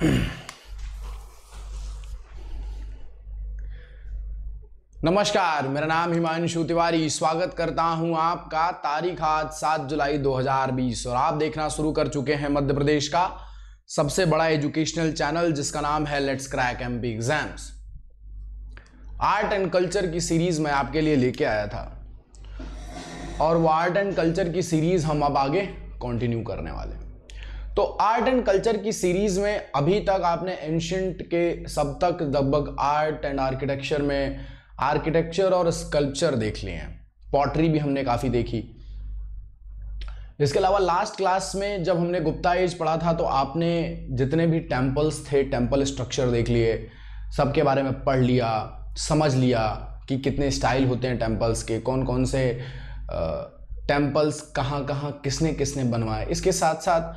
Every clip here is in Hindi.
नमस्कार मेरा नाम हिमांशु तिवारी स्वागत करता हूं आपका तारीख आज सात जुलाई 2020 और आप देखना शुरू कर चुके हैं मध्य प्रदेश का सबसे बड़ा एजुकेशनल चैनल जिसका नाम है let's crack MP exams art and culture की सीरीज मैं आपके लिए लेके आया था और वो आर्ट एंड कल्चर की सीरीज हम अब आगे कंटिन्यू करने वाले हैं तो आर्ट एंड कल्चर की सीरीज में अभी तक आपने एंशंट के सब तक लगभग आर्ट एंड आर्किटेक्चर में आर्किटेक्चर और स्कल्पचर देख लिए हैं पॉटरी भी हमने काफ़ी देखी इसके अलावा लास्ट क्लास में जब हमने गुप्ता एज पढ़ा था तो आपने जितने भी टेम्पल्स थे टेम्पल स्ट्रक्चर देख लिए सबके बारे में पढ़ लिया समझ लिया कि कितने स्टाइल होते हैं टेम्पल्स के कौन कौन से टेम्पल्स कहाँ कहाँ किसने किसने बनवाए इसके साथ साथ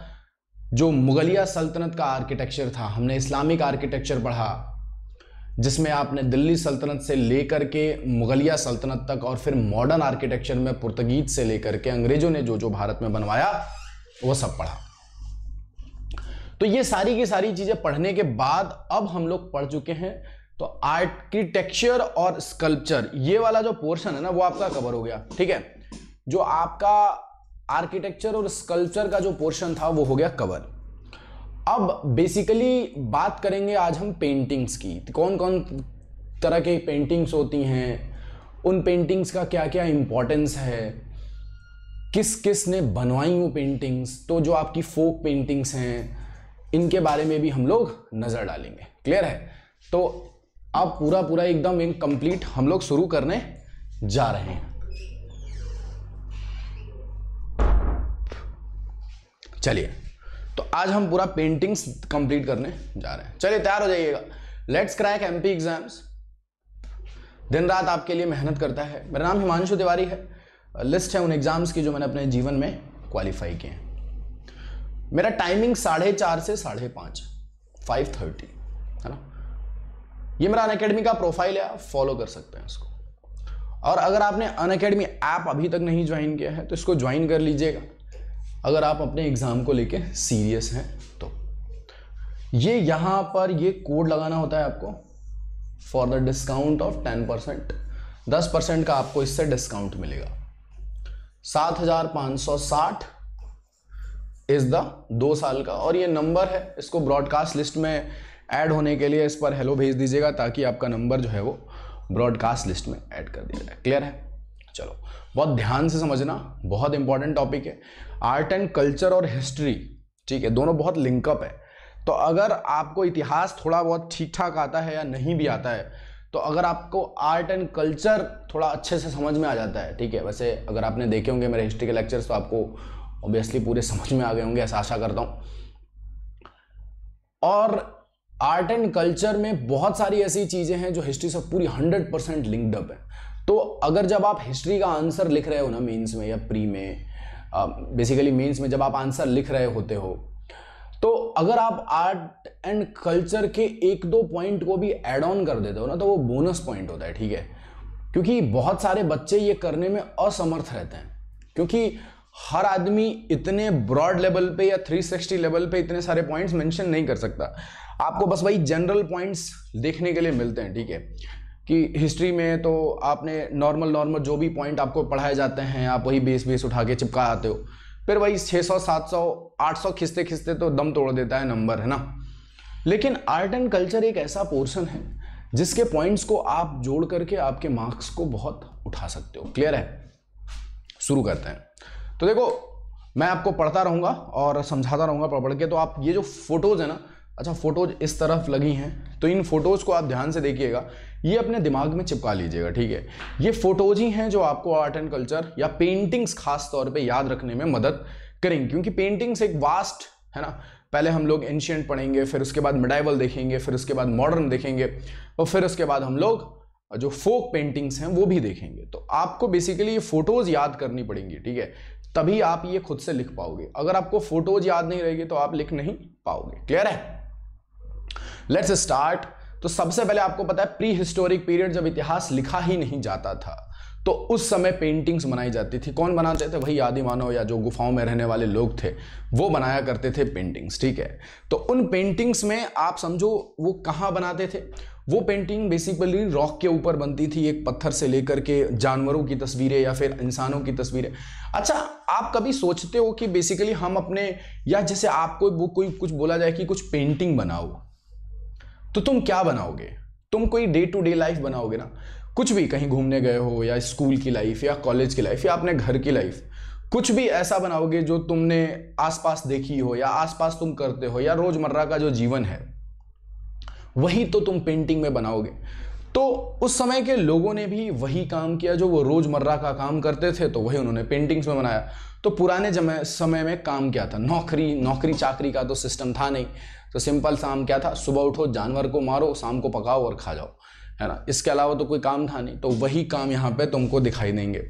जो मुगलिया सल्तनत का आर्किटेक्चर था हमने इस्लामिक आर्किटेक्चर पढ़ा जिसमें आपने दिल्ली सल्तनत से लेकर के मुगलिया सल्तनत तक और फिर मॉडर्न आर्किटेक्चर में पुर्तगीज से लेकर के अंग्रेजों ने जो जो भारत में बनवाया वो सब पढ़ा तो ये सारी की सारी चीज़ें पढ़ने के बाद अब हम लोग पढ़ चुके हैं तो आर्किटेक्चर और स्कल्पचर ये वाला जो पोर्शन है ना वो आपका कवर हो गया ठीक है जो आपका आर्किटेक्चर और स्कल्पचर का जो पोर्शन था वो हो गया कवर अब बेसिकली बात करेंगे आज हम पेंटिंग्स की कौन कौन तरह के पेंटिंग्स होती हैं उन पेंटिंग्स का क्या क्या इम्पोर्टेंस है किस किस ने बनवाई वो पेंटिंग्स तो जो आपकी फोक पेंटिंग्स हैं इनके बारे में भी हम लोग नज़र डालेंगे क्लियर है तो अब पूरा पूरा एकदम एक कंप्लीट हम लोग शुरू करने जा रहे हैं चलिए तो आज हम पूरा पेंटिंग्स कंप्लीट करने जा रहे हैं चलिए तैयार हो जाइएगा लेट्स क्रैक एमपी एग्जाम्स दिन रात आपके लिए मेहनत करता है मेरा नाम हिमांशु तिवारी है लिस्ट है उन एग्जाम्स की जो मैंने अपने जीवन में क्वालिफाई किए हैं मेरा टाइमिंग साढ़े चार से साढ़े पाँच फाइव थर्टी है ना ये मेरा अनकेडमी का प्रोफाइल है आप फॉलो कर सकते हैं इसको और अगर आपने अनकेडमी ऐप अभी तक नहीं ज्वाइन किया है तो इसको ज्वाइन कर लीजिएगा अगर आप अपने एग्ज़ाम को लेके सीरियस हैं तो ये यहाँ पर ये कोड लगाना होता है आपको for the discount of ten percent दस परसेंट का आपको इससे डिस्काउंट मिलेगा सात हजार पाँच सौ साठ इज़ द दो साल का और ये नंबर है इसको ब्रॉडकास्ट लिस्ट में ऐड होने के लिए इस पर हेलो भेज दीजिएगा ताकि आपका नंबर जो है वो ब्रॉडकास्ट लिस्ट में ऐड कर दिया जाए क्लियर है चलो बहुत ध्यान से समझना बहुत इंपॉर्टेंट टॉपिक है आर्ट एंड कल्चर और हिस्ट्री ठीक है दोनों बहुत लिंकअप है तो अगर आपको इतिहास थोड़ा बहुत ठीक ठाक आता है या नहीं भी आता है तो अगर आपको आर्ट एंड कल्चर थोड़ा अच्छे से समझ में आ जाता है ठीक है वैसे अगर आपने देखे होंगे मेरे हिस्ट्री के लेक्चर्स तो आपको ऑब्वियसली पूरे समझ में आ गए होंगे ऐसा आशा करता हूँ और आर्ट एंड कल्चर में बहुत सारी ऐसी चीज़ें हैं जो हिस्ट्री से पूरी हंड्रेड परसेंट लिंकडअप है तो अगर जब आप हिस्ट्री का आंसर लिख रहे हो ना मेंस में या प्री में बेसिकली मीन्स मेंस में जब आप आंसर लिख रहे होते हो तो अगर आप आर्ट एंड कल्चर के एक दो पॉइंट को भी एड ऑन कर देते हो ना तो वो बोनस पॉइंट होता है ठीक है क्योंकि बहुत सारे बच्चे ये करने में असमर्थ रहते हैं क्योंकि हर आदमी इतने ब्रॉड लेवल पे या 360 लेवल पे इतने सारे पॉइंट्स मेंशन नहीं कर सकता आपको बस वही जनरल पॉइंट्स देखने के लिए मिलते हैं ठीक है कि हिस्ट्री में तो आपने नॉर्मल नॉर्मल जो भी पॉइंट आपको पढ़ाए जाते हैं आप वही बेस बेस उठा के चिपका आते हो फिर वही 600 700 800 खिस्ते खिस्ते तो दम तोड़ देता है नंबर है ना लेकिन आर्ट एंड कल्चर एक ऐसा पोर्शन है जिसके पॉइंट्स को आप जोड़ करके आपके मार्क्स को बहुत उठा सकते हो क्लियर है शुरू करते हैं तो देखो मैं आपको पढ़ता रहूँगा और समझाता रहूँगा पढ़ पढ़ के तो आप ये जो फोटोज़ है ना अच्छा फोटोज इस तरफ लगी हैं तो इन फोटोज़ को आप ध्यान से देखिएगा ये अपने दिमाग में चिपका लीजिएगा ठीक है ये फोटोज ही हैं जो आपको आर्ट एंड कल्चर या पेंटिंग्स खास तौर पे याद रखने में मदद करेंगे क्योंकि पेंटिंग्स एक वास्ट है ना पहले हम लोग एंशियंट पढ़ेंगे फिर उसके बाद मिडाइवल देखेंगे फिर उसके बाद मॉडर्न देखेंगे और फिर उसके बाद हम लोग जो फोक पेंटिंग्स हैं वो भी देखेंगे तो आपको बेसिकली ये फोटोज याद करनी पड़ेंगी ठीक है तभी आप ये खुद से लिख पाओगे अगर आपको फोटोज याद नहीं रहेगी तो आप लिख नहीं पाओगे क्लियर है लेट्स स्टार्ट तो सबसे पहले आपको पता है प्री हिस्टोरिक पीरियड जब इतिहास लिखा ही नहीं जाता था तो उस समय पेंटिंग्स बनाई जाती थी कौन बनाते थे वही आदि मानव या जो गुफाओं में रहने वाले लोग थे वो बनाया करते थे पेंटिंग्स ठीक है तो उन पेंटिंग्स में आप समझो वो कहाँ बनाते थे वो पेंटिंग बेसिकली रॉक के ऊपर बनती थी एक पत्थर से लेकर के जानवरों की तस्वीरें या फिर इंसानों की तस्वीरें अच्छा आप कभी सोचते हो कि बेसिकली हम अपने या जैसे आपको कोई कुछ बोला जाए कि कुछ पेंटिंग बनाओ तो तुम क्या बनाओगे तुम कोई डे टू डे लाइफ बनाओगे ना कुछ भी कहीं घूमने गए हो या स्कूल की लाइफ या कॉलेज की लाइफ या अपने घर की लाइफ कुछ भी ऐसा बनाओगे जो तुमने आसपास देखी हो या आसपास तुम करते हो या रोजमर्रा का जो जीवन है वही तो तुम पेंटिंग में बनाओगे तो उस समय के लोगों ने भी वही काम किया जो वो रोज़मर्रा का काम करते थे तो वही उन्होंने पेंटिंग्स में बनाया तो पुराने जमे समय में काम क्या था नौकरी नौकरी चाकरी का तो सिस्टम था नहीं तो सिंपल शाम क्या था सुबह उठो जानवर को मारो शाम को पकाओ और खा जाओ है ना इसके अलावा तो कोई काम था नहीं तो वही काम यहाँ पे तुमको दिखाई देंगे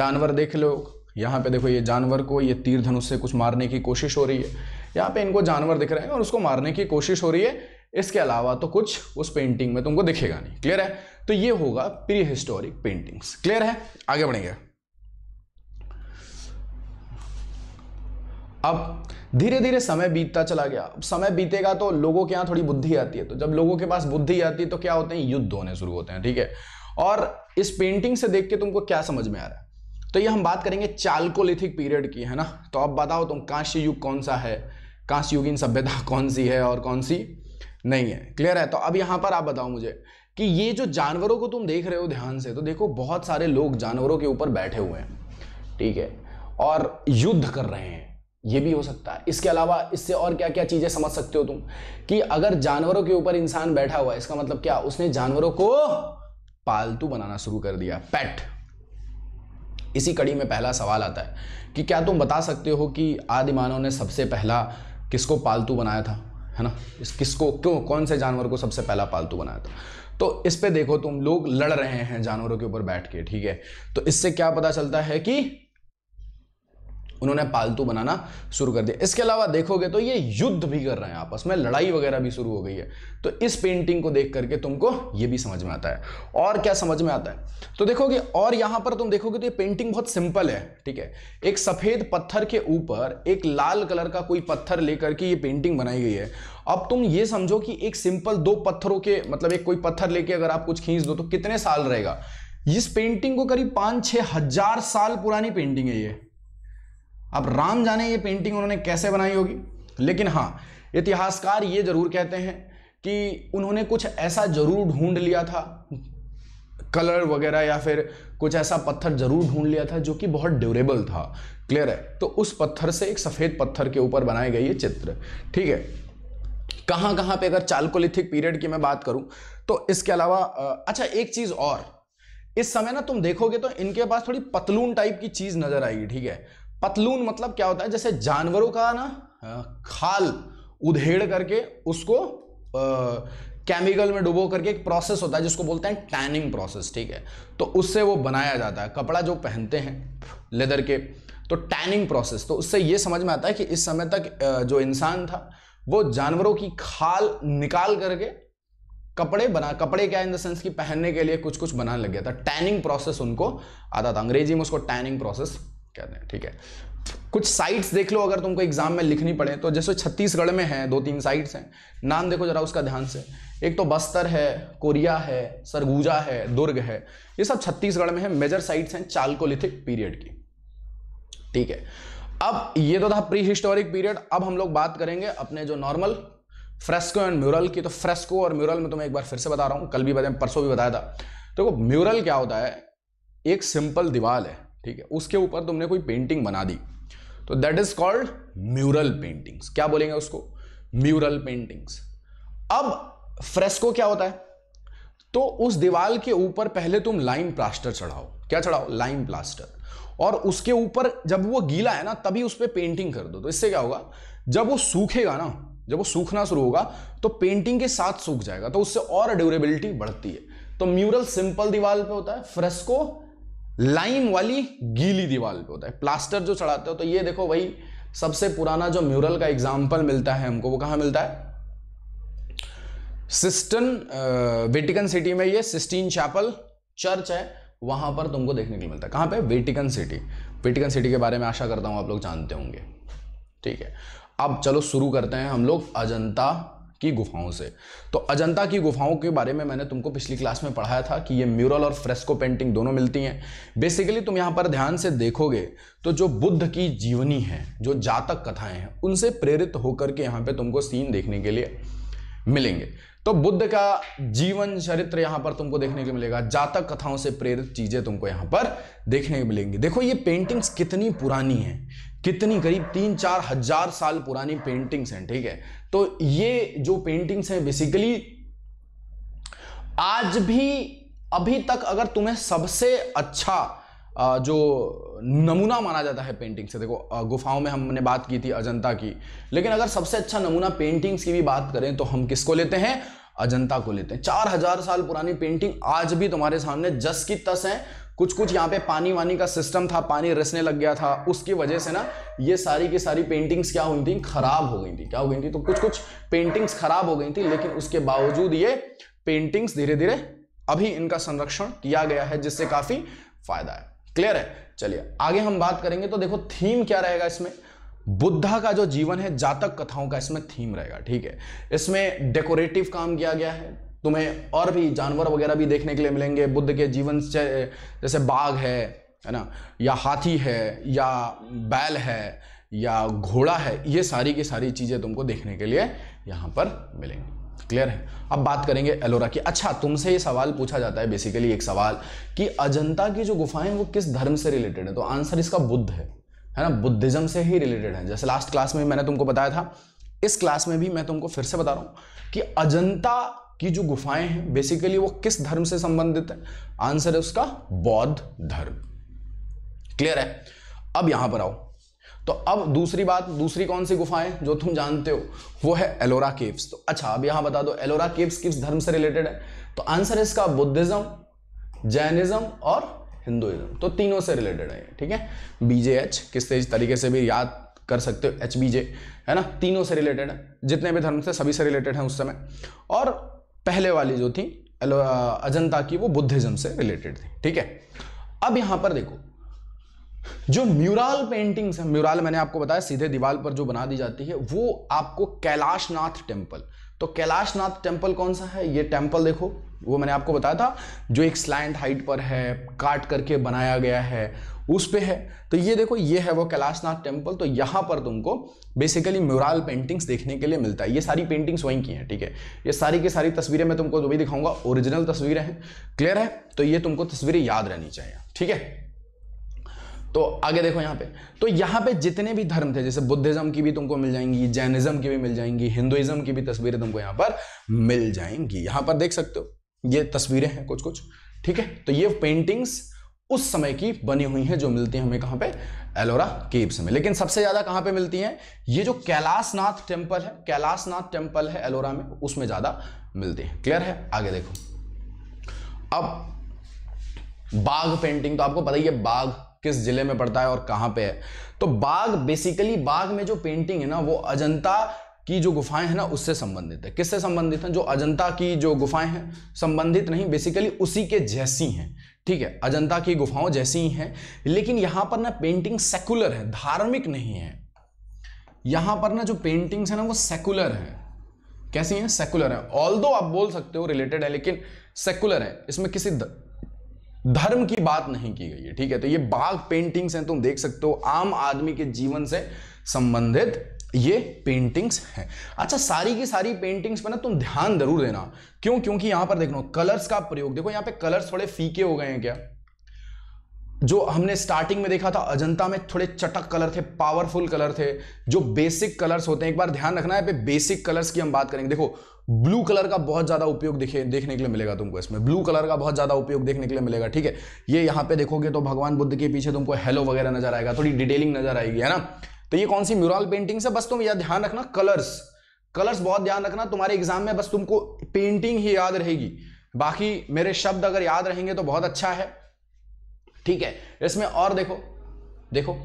जानवर देख लो यहाँ पे देखो ये जानवर को ये तीर धनुष से कुछ मारने की कोशिश हो रही है यहाँ पे इनको जानवर दिख रहे हैं और उसको मारने की कोशिश हो रही है इसके अलावा तो कुछ उस पेंटिंग में तुमको दिखेगा नहीं क्लियर है तो ये होगा प्री हिस्टोरिक पेंटिंग्स क्लियर है आगे बढ़ेंगे अब धीरे धीरे समय बीतता चला गया अब समय बीतेगा तो लोगों के यहां थोड़ी बुद्धि आती है तो जब लोगों के पास बुद्धि आती है तो क्या होते हैं युद्ध होने शुरू होते हैं ठीक है और इस पेंटिंग से देख के तुमको क्या समझ में आ रहा है तो ये हम बात करेंगे चालकोलिथिक पीरियड की है ना तो अब बताओ तुम कांस्य युग कौन सा है कांस्य इन सभ्यता कौन सी है और कौन सी नहीं है क्लियर है तो अब यहां पर आप बताओ मुझे कि ये जो जानवरों को तुम देख रहे हो ध्यान से तो देखो बहुत सारे लोग जानवरों के ऊपर बैठे हुए हैं ठीक है और युद्ध कर रहे हैं ये भी हो सकता है इसके अलावा इससे और क्या क्या चीज़ें समझ सकते हो तुम कि अगर जानवरों के ऊपर इंसान बैठा हुआ है इसका मतलब क्या उसने जानवरों को पालतू बनाना शुरू कर दिया पेट इसी कड़ी में पहला सवाल आता है कि क्या तुम बता सकते हो कि आदिमानव ने सबसे पहला किसको पालतू बनाया था है ना इस किसको क्यों कौन से जानवर को सबसे पहला पालतू बनाया था तो इस पे देखो तुम लोग लड़ रहे हैं जानवरों के ऊपर बैठ के ठीक है तो इससे क्या पता चलता है कि उन्होंने पालतू बनाना शुरू कर दिया इसके अलावा देखोगे तो ये युद्ध भी कर रहे हैं आपस में लड़ाई वगैरह भी शुरू हो गई है तो इस पेंटिंग को देख करके तुमको ये भी समझ में आता है और क्या समझ में आता है तो देखोगे और यहां पर तुम देखोगे तो ये पेंटिंग बहुत सिंपल है ठीक है एक सफ़ेद पत्थर के ऊपर एक लाल कलर का कोई पत्थर लेकर के ये पेंटिंग बनाई गई है अब तुम ये समझो कि एक सिंपल दो पत्थरों के मतलब एक कोई पत्थर लेके अगर आप कुछ खींच दो तो कितने साल रहेगा इस पेंटिंग को करीब पांच छह हजार साल पुरानी पेंटिंग है ये अब राम जाने ये पेंटिंग उन्होंने कैसे बनाई होगी लेकिन हाँ इतिहासकार ये जरूर कहते हैं कि उन्होंने कुछ ऐसा जरूर ढूंढ लिया था कलर वगैरह या फिर कुछ ऐसा पत्थर जरूर ढूंढ लिया था जो कि बहुत ड्यूरेबल था क्लियर है तो उस पत्थर से एक सफ़ेद पत्थर के ऊपर बनाए गए ये चित्र ठीक है कहाँ कहाँ पे अगर चालकोलिथिक पीरियड की मैं बात करूं तो इसके अलावा अच्छा एक चीज़ और इस समय ना तुम देखोगे तो इनके पास थोड़ी पतलून टाइप की चीज़ नज़र आएगी ठीक है पतलून मतलब क्या होता है जैसे जानवरों का ना खाल उधेड़ करके उसको केमिकल में डुबो करके एक प्रोसेस होता है जिसको बोलते हैं टैनिंग प्रोसेस ठीक है तो उससे वो बनाया जाता है कपड़ा जो पहनते हैं लेदर के तो टैनिंग प्रोसेस तो उससे ये समझ में आता है कि इस समय तक जो इंसान था वो जानवरों की खाल निकाल करके कपड़े बना कपड़े क्या इन द सेंस कि पहनने के लिए कुछ कुछ बनाने लग गया था टैनिंग प्रोसेस उनको आता था अंग्रेजी में उसको टैनिंग प्रोसेस कहते हैं ठीक है कुछ साइट्स देख लो अगर तुमको एग्जाम में लिखनी पड़े तो जैसे छत्तीसगढ़ में है दो तीन साइट्स हैं नाम देखो जरा उसका ध्यान से एक तो बस्तर है कोरिया है सरगुजा है दुर्ग है ये सब छत्तीसगढ़ में है मेजर साइट्स हैं चालकोलिथिक पीरियड की ठीक है अब ये तो था प्री हिस्टोरिक पीरियड अब हम लोग बात करेंगे अपने जो नॉर्मल फ्रेस्को एंड म्यूरल की तो फ्रेस्को और म्यूरल में तुम्हें एक बार फिर से बता रहा हूँ कल भी बताया परसों भी बताया था देखो तो म्यूरल क्या होता है एक सिंपल दीवाल है ठीक है उसके ऊपर तुमने कोई पेंटिंग बना दी तो that is called mural paintings क्या बोलेंगे उसको म्यूरल पेंटिंग्स अब फ्रेस्को क्या होता है तो उस दीवार के ऊपर पहले तुम लाइम प्लास्टर चढ़ाओ क्या चढ़ाओ लाइम प्लास्टर और उसके ऊपर जब वो गीला है ना तभी उस पर पे पेंटिंग कर दो तो इससे क्या होगा जब वो सूखेगा ना जब वो सूखना शुरू होगा तो पेंटिंग के साथ सूख जाएगा तो उससे और ड्यूरेबिलिटी बढ़ती है तो म्यूरल सिंपल दीवार पे होता है फ्रेस्को लाइन वाली गीली दीवार पे होता है प्लास्टर जो चढ़ाते हो तो ये देखो वही सबसे पुराना जो म्यूरल का एग्जाम्पल मिलता है हमको वो कहाँ मिलता है सिस्टन वेटिकन सिटी में ये सिस्टीन चैपल चर्च है वहां पर तुमको देखने के लिए मिलता है कहाँ पे वेटिकन सिटी वेटिकन सिटी के बारे में आशा करता हूँ आप लोग जानते होंगे ठीक है अब चलो शुरू करते हैं हम लोग अजंता की गुफाओं से तो अजंता की गुफाओं के बारे में मैंने तुमको पिछली क्लास में पढ़ाया था कि ये म्यूरल और फ्रेस्को पेंटिंग दोनों मिलती हैं बेसिकली तुम यहाँ पर ध्यान से देखोगे तो जो बुद्ध की जीवनी है जो जातक कथाएं हैं उनसे प्रेरित होकर के यहाँ पे तुमको सीन देखने के लिए मिलेंगे तो बुद्ध का जीवन चरित्र यहां पर तुमको देखने को मिलेगा जातक कथाओं से प्रेरित चीजें तुमको यहां पर देखने को मिलेंगी देखो ये पेंटिंग्स कितनी पुरानी हैं कितनी करीब तीन चार हजार साल पुरानी पेंटिंग्स हैं ठीक है तो ये जो पेंटिंग्स हैं बेसिकली आज भी अभी तक अगर तुम्हें सबसे अच्छा जो नमूना माना जाता है पेंटिंग से देखो गुफाओं में हमने बात की थी अजंता की लेकिन अगर सबसे अच्छा नमूना पेंटिंग्स की भी बात करें तो हम किसको लेते हैं अजंता को लेते हैं चार हजार साल पुरानी पेंटिंग आज भी तुम्हारे सामने जस की तस है कुछ कुछ यहाँ पे पानी वानी का सिस्टम था पानी रिसने लग गया था उसकी वजह से ना ये सारी की सारी पेंटिंग्स क्या हुई थी खराब हो गई थी क्या हो गई थी तो कुछ कुछ पेंटिंग्स खराब हो गई थी लेकिन उसके बावजूद ये पेंटिंग्स धीरे धीरे अभी इनका संरक्षण किया गया है जिससे काफी फायदा है क्लियर है चलिए आगे हम बात करेंगे तो देखो थीम क्या रहेगा इसमें बुद्धा का जो जीवन है जातक कथाओं का इसमें थीम रहेगा ठीक है इसमें डेकोरेटिव काम किया गया है तुम्हें और भी जानवर वगैरह भी देखने के लिए मिलेंगे बुद्ध के जीवन से जैसे बाघ है है ना या हाथी है या बैल है या घोड़ा है ये सारी की सारी चीज़ें तुमको देखने के लिए यहाँ पर मिलेंगी क्लियर है अब बात करेंगे एलोरा की अच्छा तुमसे ये सवाल पूछा जाता है बेसिकली एक सवाल कि अजंता की जो गुफाएं वो किस धर्म से रिलेटेड है तो आंसर इसका बुद्ध है है ना बुद्धिज्म से ही रिलेटेड है जैसे लास्ट क्लास में मैंने तुमको बताया था इस क्लास में भी मैं तुमको फिर से बता रहा हूं कि अजंता की जो गुफाएं हैं बेसिकली वो किस धर्म से संबंधित है आंसर है उसका बौद्ध धर्म क्लियर है अब यहां पर आओ तो अब दूसरी बात दूसरी कौन सी गुफाएं जो तुम जानते हो वो है एलोरा केव्स तो अच्छा अब यहां बता दो एलोरा केव्स किस धर्म से रिलेटेड है तो आंसर इसका बुद्धिज्म जैनिज्म और हिंदुइज्म तो तीनों से रिलेटेड है ठीक है बीजे एच किस तरीके से भी याद कर सकते हो एच बी है ना तीनों से रिलेटेड है जितने भी धर्म से सभी से रिलेटेड है उस समय और पहले वाली जो थी अजंता की वो बुद्धिज्म से रिलेटेड थी ठीक है अब यहां पर देखो जो म्यूराल पेंटिंग्स हैं म्यूराल मैंने आपको बताया सीधे दीवार पर जो बना दी जाती है वो आपको कैलाशनाथ टेम्पल तो कैलाशनाथ टेम्पल कौन सा है ये टेम्पल देखो वो मैंने आपको बताया था जो एक स्लैंड हाइट पर है काट करके बनाया गया है उस पे है तो ये देखो ये है वो कैलाशनाथ टेम्पल तो यहाँ पर तुमको बेसिकली म्यूरल पेंटिंग्स देखने के लिए मिलता है ये सारी पेंटिंग्स वहीं की हैं ठीक है ये सारी की सारी तस्वीरें मैं तुमको जो भी दिखाऊंगा ओरिजिनल तस्वीरें हैं क्लियर है तो ये तुमको तस्वीरें याद रहनी चाहिए ठीक है तो आगे देखो यहाँ पे तो यहाँ पे जितने भी धर्म थे जैसे बुद्धिज्म की भी तुमको मिल जाएंगी जैनिज्म की भी मिल जाएंगी हिंदुइज्म की भी तस्वीरें तुमको यहाँ पर मिल जाएंगी यहाँ पर देख सकते हो ये तस्वीरें हैं कुछ कुछ ठीक है तो ये पेंटिंग्स उस समय की बनी हुई हैं जो मिलती हैं हमें कहाँ पे एलोरा केव्स में लेकिन सबसे ज़्यादा कहाँ पे मिलती हैं ये जो कैलाशनाथ टेम्पल है कैलाशनाथ टेम्पल है एलोरा में उसमें ज़्यादा मिलती हैं क्लियर है आगे देखो अब बाघ पेंटिंग तो आपको पता ही है बाघ किस जिले में पड़ता है और कहाँ पे है तो बाघ बेसिकली बाघ में जो पेंटिंग है ना वो अजंता की जो गुफाएं हैं ना उससे संबंधित है किससे संबंधित हैं जो अजंता की जो गुफाएं हैं संबंधित नहीं बेसिकली उसी के जैसी हैं ठीक है अजंता की गुफाओं जैसी ही हैं लेकिन यहां पर ना पेंटिंग सेकुलर है धार्मिक नहीं है यहां पर ना जो पेंटिंग्स है ना वो सेकुलर है कैसी हैं सेकुलर है ऑल दो आप बोल सकते हो रिलेटेड है लेकिन सेकुलर है इसमें किसी द... धर्म की बात नहीं की गई है ठीक है तो ये बाघ पेंटिंग्स हैं तुम देख सकते हो आम आदमी के जीवन से संबंधित ये पेंटिंग्स हैं अच्छा सारी की सारी पेंटिंग्स पर ना तुम ध्यान जरूर देना क्यों क्योंकि यहां पर लो कलर्स का प्रयोग देखो यहां पे कलर्स थोड़े फीके हो गए हैं क्या जो हमने स्टार्टिंग में देखा था अजंता में थोड़े चटक कलर थे पावरफुल कलर थे जो बेसिक कलर्स होते हैं एक बार ध्यान रखना है पे बेसिक कलर्स की हम बात करेंगे देखो ब्लू कलर का बहुत ज्यादा उपयोग दिखे देखने के लिए मिलेगा तुमको इसमें ब्लू कलर का बहुत ज्यादा उपयोग देखने के लिए मिलेगा ठीक है ये यहाँ पे देखोगे तो भगवान बुद्ध के पीछे तुमको हेलो वगैरह नजर आएगा थोड़ी डिटेलिंग नजर आएगी है ना तो ये कौन सी म्यूरल पेंटिंग है बस तुम यह ध्यान रखना कलर्स कलर्स बहुत ध्यान रखना तुम्हारे एग्जाम में बस तुमको पेंटिंग ही याद रहेगी बाकी मेरे शब्द अगर याद रहेंगे तो बहुत अच्छा है ठीक है इसमें और देखो देखो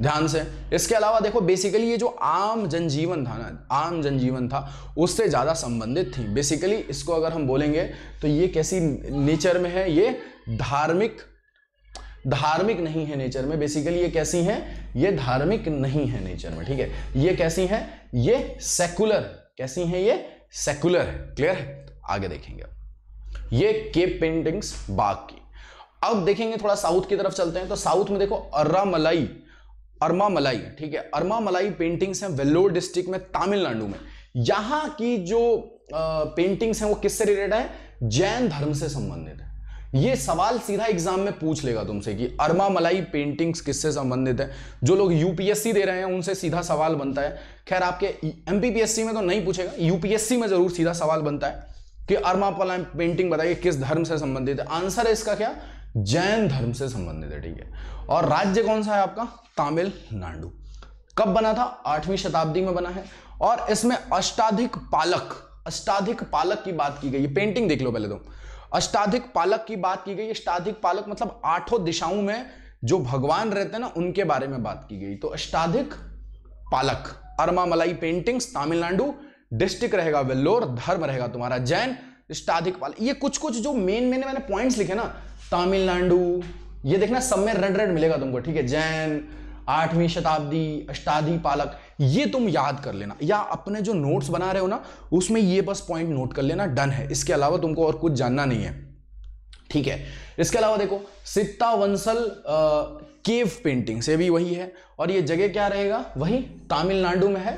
ध्यान से इसके अलावा देखो बेसिकली ये जो आम जनजीवन था ना आम जनजीवन था उससे ज़्यादा संबंधित थी बेसिकली इसको अगर हम बोलेंगे तो ये कैसी नेचर में है ये धार्मिक धार्मिक नहीं है नेचर में बेसिकली ये कैसी हैं ये धार्मिक नहीं है नेचर में ठीक है ये कैसी हैं ये सेकुलर कैसी हैं ये सेकुलर क्लियर है आगे देखेंगे ये केप पेंटिंग्स बाग की अब देखेंगे थोड़ा साउथ की तरफ चलते हैं तो साउथ में देखो अर्रा मलाई अरमा मलाई ठीक है अरमा मलाई पेंटिंग्स हैं वेल्लोर डिस्ट्रिक्ट में तमिलनाडु में यहां की जो पेंटिंग्स हैं वो किससे रिलेटेड है जैन धर्म से संबंधित है ये सवाल सीधा एग्जाम में पूछ लेगा तुमसे कि अरमा मलाई पेंटिंग्स किससे संबंधित है जो लोग यूपीएससी दे रहे हैं उनसे सीधा सवाल बनता है खैर आपके एमपीपीएससी में तो नहीं पूछेगा यूपीएससी में जरूर सीधा सवाल बनता है कि अरमा मलाई पेंटिंग बताइए किस धर्म से संबंधित है आंसर है इसका क्या जैन धर्म से संबंधित है ठीक है और राज्य कौन सा है आपका तमिलनाडु कब बना था आठवीं शताब्दी में बना है और इसमें अष्टाधिक पालक अष्टाधिक पालक की बात की गई पेंटिंग देख लो पहले तुम तो। अष्टाधिक पालक की बात की गई अष्टाधिक पालक मतलब आठों दिशाओं में जो भगवान रहते हैं ना उनके बारे में बात की गई तो अष्टाधिक पालक अरमामलाई पेंटिंग्स तमिलनाडु डिस्ट्रिक्ट रहेगा वेल्लोर धर्म रहेगा तुम्हारा जैन अष्टाधिक पालक ये कुछ कुछ जो मेन मेन मैंने पॉइंट्स लिखे ना तमिलनाडु ये देखना सब में रेड रेड मिलेगा तुमको ठीक है जैन आठवीं शताब्दी अष्टाधि पालक ये तुम याद कर लेना या अपने जो नोट्स बना रहे हो ना उसमें ये बस पॉइंट नोट कर लेना डन है इसके अलावा तुमको और कुछ जानना नहीं है ठीक है इसके अलावा देखो सित्ता वंसल केव पेंटिंग से भी वही है और ये जगह क्या रहेगा वही तमिलनाडु में है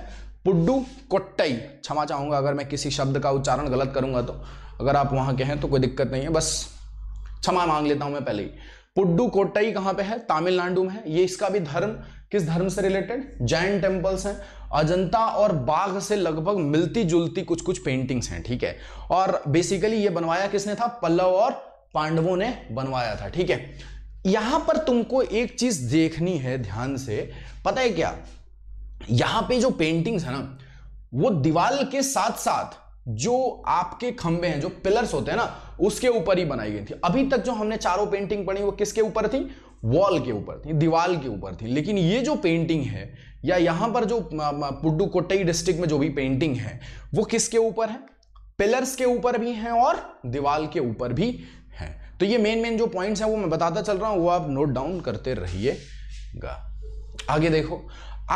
पुड्डू कोट्टई क्षमा चाहूंगा अगर मैं किसी शब्द का उच्चारण गलत करूंगा तो अगर आप वहां के हैं तो कोई दिक्कत नहीं है बस क्षमा मांग लेता हूं मैं पहले ही पुड्डू कोट्टई कहां पे है तमिलनाडु में है ये इसका भी धर्म किस धर्म से रिलेटेड जैन टेम्पल्स हैं अजंता और बाघ से लगभग मिलती जुलती कुछ कुछ पेंटिंग्स हैं ठीक है और बेसिकली ये बनवाया किसने था पल्लव और पांडवों ने बनवाया था ठीक है यहां पर तुमको एक चीज देखनी है ध्यान से पता है क्या यहां पे जो पेंटिंग्स है ना वो दीवाल के साथ साथ जो आपके खंबे हैं जो पिलर्स होते हैं ना उसके ऊपर ही बनाई गई थी अभी तक जो हमने चारों पेंटिंग पढ़ी वो किसके ऊपर थी वॉल के ऊपर थी दीवाल के ऊपर थी लेकिन ये जो पेंटिंग है या यहां पर जो पुडुकोट्टई डिस्ट्रिक्ट में जो भी पेंटिंग है वो किसके ऊपर है पिलर्स के ऊपर भी हैं और दीवाल के ऊपर भी हैं तो ये मेन मेन जो पॉइंट्स हैं वो मैं बताता चल रहा हूं वो आप नोट डाउन करते रहिएगा आगे देखो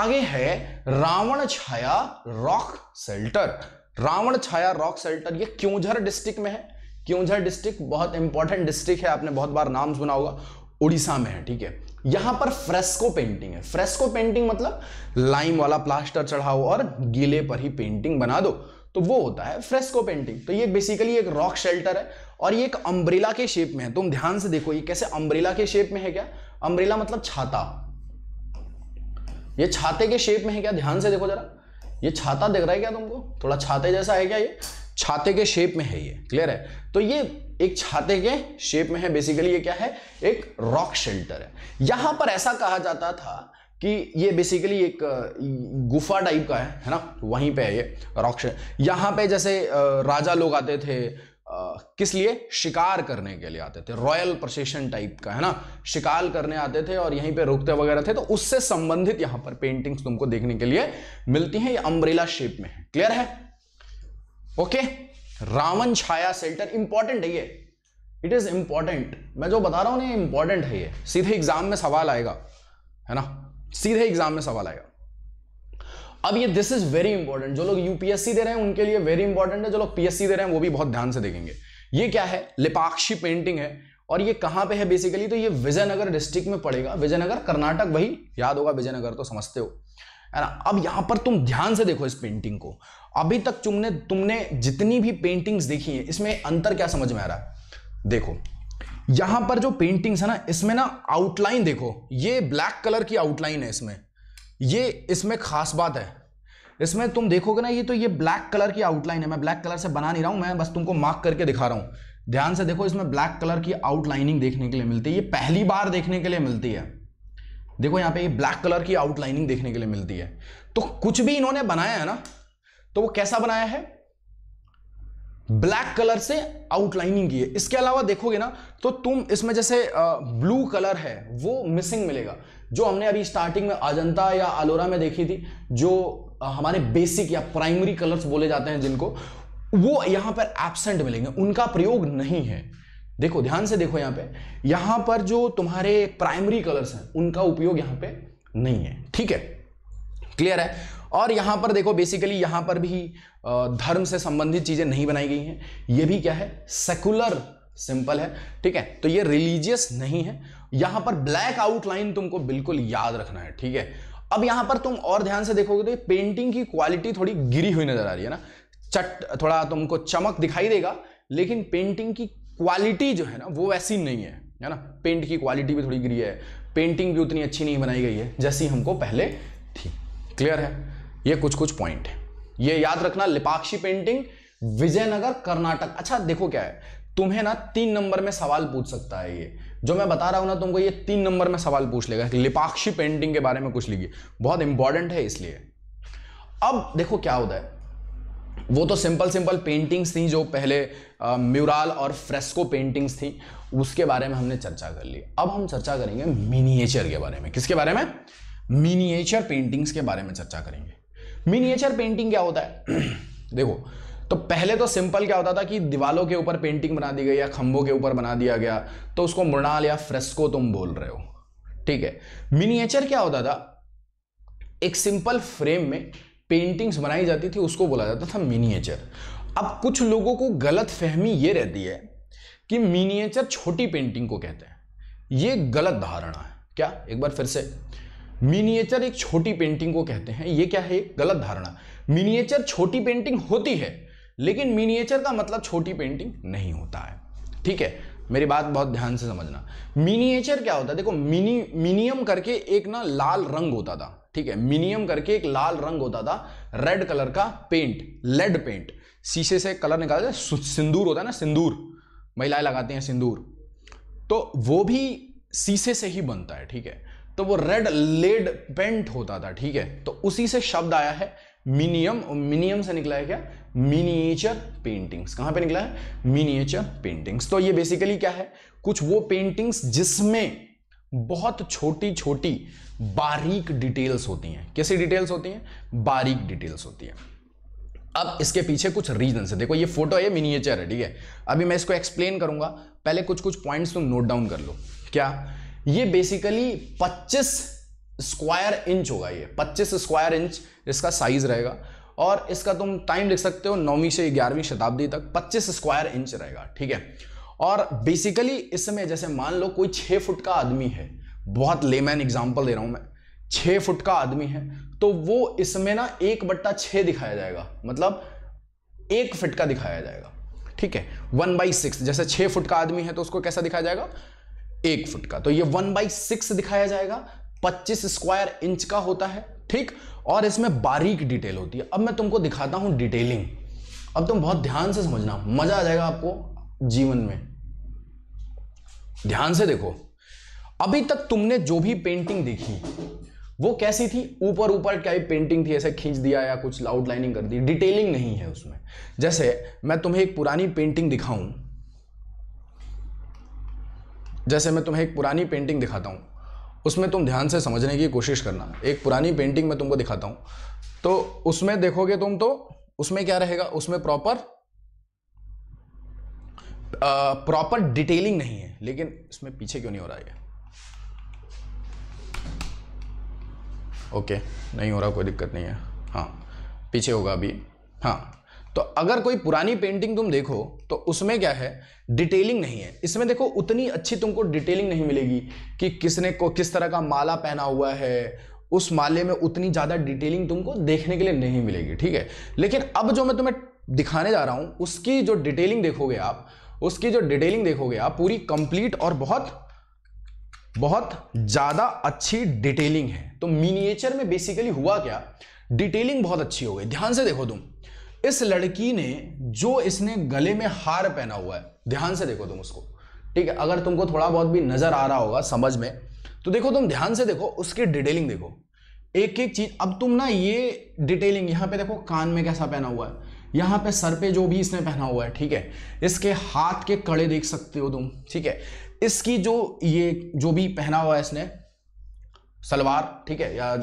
आगे है Ravan Chhaya rock shelter Ravan Chhaya rock shelter ये क्योंझर डिस्ट्रिक्ट में है क्योंझर डिस्ट्रिक्ट बहुत इंपॉर्टेंट डिस्ट्रिक्ट है आपने बहुत बार नाम सुना होगा उड़ीसा में है ठीक है यहां पर फ्रेस्को पेंटिंग है फ्रेस्को पेंटिंग मतलब लाइम वाला प्लास्टर चढ़ाओ और गीले पर ही पेंटिंग बना दो तो वो होता है फ्रेस्को पेंटिंग तो ये बेसिकली एक रॉक शेल्टर है और ये एक अम्ब्रेला के शेप में है तुम ध्यान से देखो ये कैसे अम्ब्रेला के शेप में है क्या अम्ब्रेला मतलब छाता ये छाते के शेप में है क्या ध्यान से देखो जरा ये छाता दिख रहा है क्या तुमको थोड़ा छाते जैसा है क्या ये छाते के शेप में है ये क्लियर है तो ये एक छाते के शेप में है बेसिकली ये क्या है एक रॉक शेल्टर है यहां पर ऐसा कहा जाता था कि ये बेसिकली एक गुफा टाइप का है है ना वहीं पे है ये रॉक शेल्टर पे जैसे राजा लोग आते थे किस लिए शिकार करने के लिए आते थे रॉयल प्रोसेशन टाइप का है ना शिकार करने आते थे और यहीं पे रुकते वगैरह थे तो उससे संबंधित यहां पर पेंटिंग्स तुमको देखने के लिए मिलती हैं ये अम्ब्रेला शेप में है क्लियर है ओके रावण छाया सेल्टर इंपॉर्टेंट है ये इट इज इंपॉर्टेंट मैं जो बता रहा हूं ना इंपॉर्टेंट है ये सीधे एग्जाम में सवाल आएगा है ना सीधे एग्जाम में सवाल आएगा अब ये दिस इज वेरी इंपॉर्टेंट जो लोग यूपीएससी दे रहे हैं उनके लिए वेरी इंपॉर्टेंट है जो लोग पीएससी दे रहे हैं वो भी बहुत ध्यान से देखेंगे ये क्या है लिपाक्षी पेंटिंग है और ये कहाँ पे है बेसिकली तो ये विजयनगर डिस्ट्रिक्ट में पड़ेगा विजयनगर कर्नाटक वही याद होगा विजयनगर तो समझते हो है ना अब यहां पर तुम ध्यान से देखो इस पेंटिंग को अभी तक तुमने तुमने जितनी भी पेंटिंग्स देखी हैं इसमें अंतर क्या समझ में आ रहा है देखो यहां पर जो पेंटिंग्स है ना इसमें ना आउटलाइन देखो ये ब्लैक कलर की आउटलाइन है इसमें ये इसमें खास बात है इसमें तुम देखोगे ना ये तो ये ब्लैक कलर की आउटलाइन है मैं ब्लैक कलर से बना नहीं रहा हूं मैं बस तुमको मार्क करके दिखा रहा हूं ध्यान से देखो इसमें ब्लैक कलर की आउटलाइनिंग देखने के लिए मिलती है ये पहली बार देखने के लिए मिलती है देखो यहाँ पे ये ब्लैक कलर की आउटलाइनिंग देखने के लिए मिलती है तो कुछ भी इन्होंने बनाया है ना तो वो कैसा बनाया है ब्लैक कलर से आउटलाइनिंग की है इसके अलावा देखोगे ना तो तुम इसमें जैसे ब्लू कलर है वो मिसिंग मिलेगा जो हमने अभी स्टार्टिंग में अजंता या अलोरा में देखी थी जो हमारे बेसिक या प्राइमरी कलर्स बोले जाते हैं जिनको वो यहां पर एबसेंट मिलेंगे उनका प्रयोग नहीं है देखो ध्यान से देखो यहां पे यहां पर जो तुम्हारे प्राइमरी कलर्स हैं उनका उपयोग यहां पे नहीं है ठीक है क्लियर है और यहां पर देखो बेसिकली यहां पर भी धर्म से संबंधित चीज़ें नहीं बनाई गई हैं ये भी क्या है सेकुलर सिंपल है ठीक है तो ये रिलीजियस नहीं है यहां पर ब्लैक आउटलाइन तुमको बिल्कुल याद रखना है ठीक है अब यहां पर तुम और ध्यान से देखोगे तो पेंटिंग की क्वालिटी थोड़ी गिरी हुई नजर आ रही है ना चट थोड़ा तुमको चमक दिखाई देगा लेकिन पेंटिंग की क्वालिटी जो है ना वो वैसी नहीं है है ना पेंट की क्वालिटी भी थोड़ी गिरी है पेंटिंग भी उतनी अच्छी नहीं बनाई गई है जैसी हमको पहले थी क्लियर है ये कुछ कुछ पॉइंट है ये याद रखना लिपाक्षी पेंटिंग विजयनगर कर्नाटक अच्छा देखो क्या है तुम्हें ना तीन नंबर में सवाल पूछ सकता है ये जो मैं बता रहा हूं ना तुमको ये तीन नंबर में सवाल पूछ लेगा लिपाक्षी पेंटिंग के बारे में कुछ लिखिए बहुत इंपॉर्टेंट है इसलिए अब देखो क्या होता है वो तो सिंपल सिंपल पेंटिंग्स थी जो पहले म्यूरल और फ्रेस्को पेंटिंग्स थी उसके बारे में हमने चर्चा कर ली अब हम चर्चा करेंगे मिनिएचर के बारे में किसके बारे में मिनिएचर पेंटिंग्स के बारे में चर्चा करेंगे मिनिएचर पेंटिंग क्या होता है देखो तो पहले तो सिंपल क्या होता था कि दीवालों के ऊपर पेंटिंग बना दी गई या खंभों के ऊपर बना दिया गया तो उसको मृणाल या फ्रेस्को तुम बोल रहे हो ठीक है मिनिएचर क्या होता था एक सिंपल फ्रेम में पेंटिंग्स बनाई जाती थी उसको बोला जाता था मिनिएचर अब कुछ लोगों को गलत फहमी ये रहती है कि मिनिएचर छोटी पेंटिंग को कहते हैं ये गलत धारणा है क्या एक बार फिर से मिनिएचर एक छोटी पेंटिंग को कहते हैं ये क्या है गलत धारणा मिनिएचर छोटी पेंटिंग होती है लेकिन मिनिएचर का मतलब छोटी पेंटिंग नहीं होता है ठीक है मेरी बात बहुत ध्यान से समझना मिनिएचर क्या होता है देखो मिनी मिनियम करके एक ना लाल रंग होता था ठीक है मिनियम करके एक लाल रंग होता था रेड कलर का पेंट लेड पेंट शीशे से कलर निकाल सिंदूर होता है ना सिंदूर महिलाएं लगाती हैं सिंदूर तो वो भी शीशे से ही बनता है ठीक है तो वो रेड लेड पेंट होता था ठीक है तो उसी से शब्द आया है मिनियम मिनियम से निकला है क्या मिनिएचर पेंटिंग्स कहां पे निकला है मिनिएचर पेंटिंग्स तो ये बेसिकली क्या है कुछ वो पेंटिंग्स जिसमें बहुत छोटी छोटी बारीक डिटेल्स होती हैं कैसी डिटेल्स होती हैं बारीक डिटेल्स होती हैं अब इसके पीछे कुछ रीजन है देखो ये फोटो है मिनिएचर है ठीक है अभी मैं इसको एक्सप्लेन करूंगा पहले कुछ कुछ पॉइंट्स तुम नोट डाउन कर लो क्या ये बेसिकली 25 स्क्वायर इंच होगा ये 25 स्क्वायर इंच इसका साइज रहेगा और इसका तुम टाइम लिख सकते हो नौवीं से ग्यारहवीं शताब्दी तक 25 स्क्वायर इंच रहेगा ठीक है और बेसिकली इसमें जैसे मान लो कोई छः फुट का आदमी है बहुत लेमैन एग्जाम्पल दे रहा हूं मैं छह फुट का आदमी है तो वो इसमें ना एक बट्टा छ दिखाया जाएगा मतलब एक फिट का दिखाया जाएगा ठीक है वन बाई सिक्स जैसे छह फुट का आदमी है तो उसको कैसा दिखाया जाएगा एक फुट का तो ये वन बाई सिक्स दिखाया जाएगा पच्चीस स्क्वायर इंच का होता है ठीक और इसमें बारीक डिटेल होती है अब मैं तुमको दिखाता हूं डिटेलिंग अब तुम बहुत ध्यान से समझना मजा आ जाएगा आपको जीवन में ध्यान से देखो अभी तक तुमने जो भी पेंटिंग देखी वो कैसी थी ऊपर ऊपर टाइप पेंटिंग थी ऐसे खींच दिया या कुछ लाउड लाइनिंग कर दी डिटेलिंग नहीं है उसमें जैसे मैं तुम्हें एक पुरानी पेंटिंग दिखाऊं जैसे मैं तुम्हें एक पुरानी पेंटिंग दिखाता हूं उसमें तुम ध्यान से समझने की कोशिश करना एक पुरानी पेंटिंग मैं तुमको दिखाता हूं तो उसमें देखोगे तुम तो उसमें क्या रहेगा उसमें प्रॉपर प्रॉपर डिटेलिंग नहीं है लेकिन इसमें पीछे क्यों नहीं हो रहा है ओके नहीं हो रहा कोई दिक्कत नहीं है हाँ पीछे होगा अभी हाँ तो अगर कोई पुरानी पेंटिंग तुम देखो तो उसमें क्या है डिटेलिंग नहीं है इसमें देखो उतनी अच्छी तुमको डिटेलिंग नहीं मिलेगी कि किसने को किस तरह का माला पहना हुआ है उस माले में उतनी ज़्यादा डिटेलिंग तुमको देखने के लिए नहीं मिलेगी ठीक है लेकिन अब जो मैं तुम्हें दिखाने जा रहा हूँ उसकी जो डिटेलिंग देखोगे आप उसकी जो डिटेलिंग देखोगे आप पूरी कंप्लीट और बहुत बहुत ज़्यादा अच्छी डिटेलिंग है तो मिनिएचर में बेसिकली हुआ क्या डिटेलिंग बहुत अच्छी हो गई ध्यान से देखो तुम इस लड़की ने जो इसने गले में हार पहना हुआ है ध्यान से देखो तुम उसको ठीक है अगर तुमको थोड़ा बहुत भी नज़र आ रहा होगा समझ में तो देखो तुम ध्यान से देखो उसकी डिटेलिंग देखो एक एक चीज़ अब तुम ना ये डिटेलिंग यहां पे देखो कान में कैसा पहना हुआ है यहां पे सर पे जो भी इसने पहना हुआ है ठीक है इसके हाथ के कड़े देख सकते हो तुम ठीक है इसकी जो ये जो भी पहना हुआ है इसने सलवार ठीक है या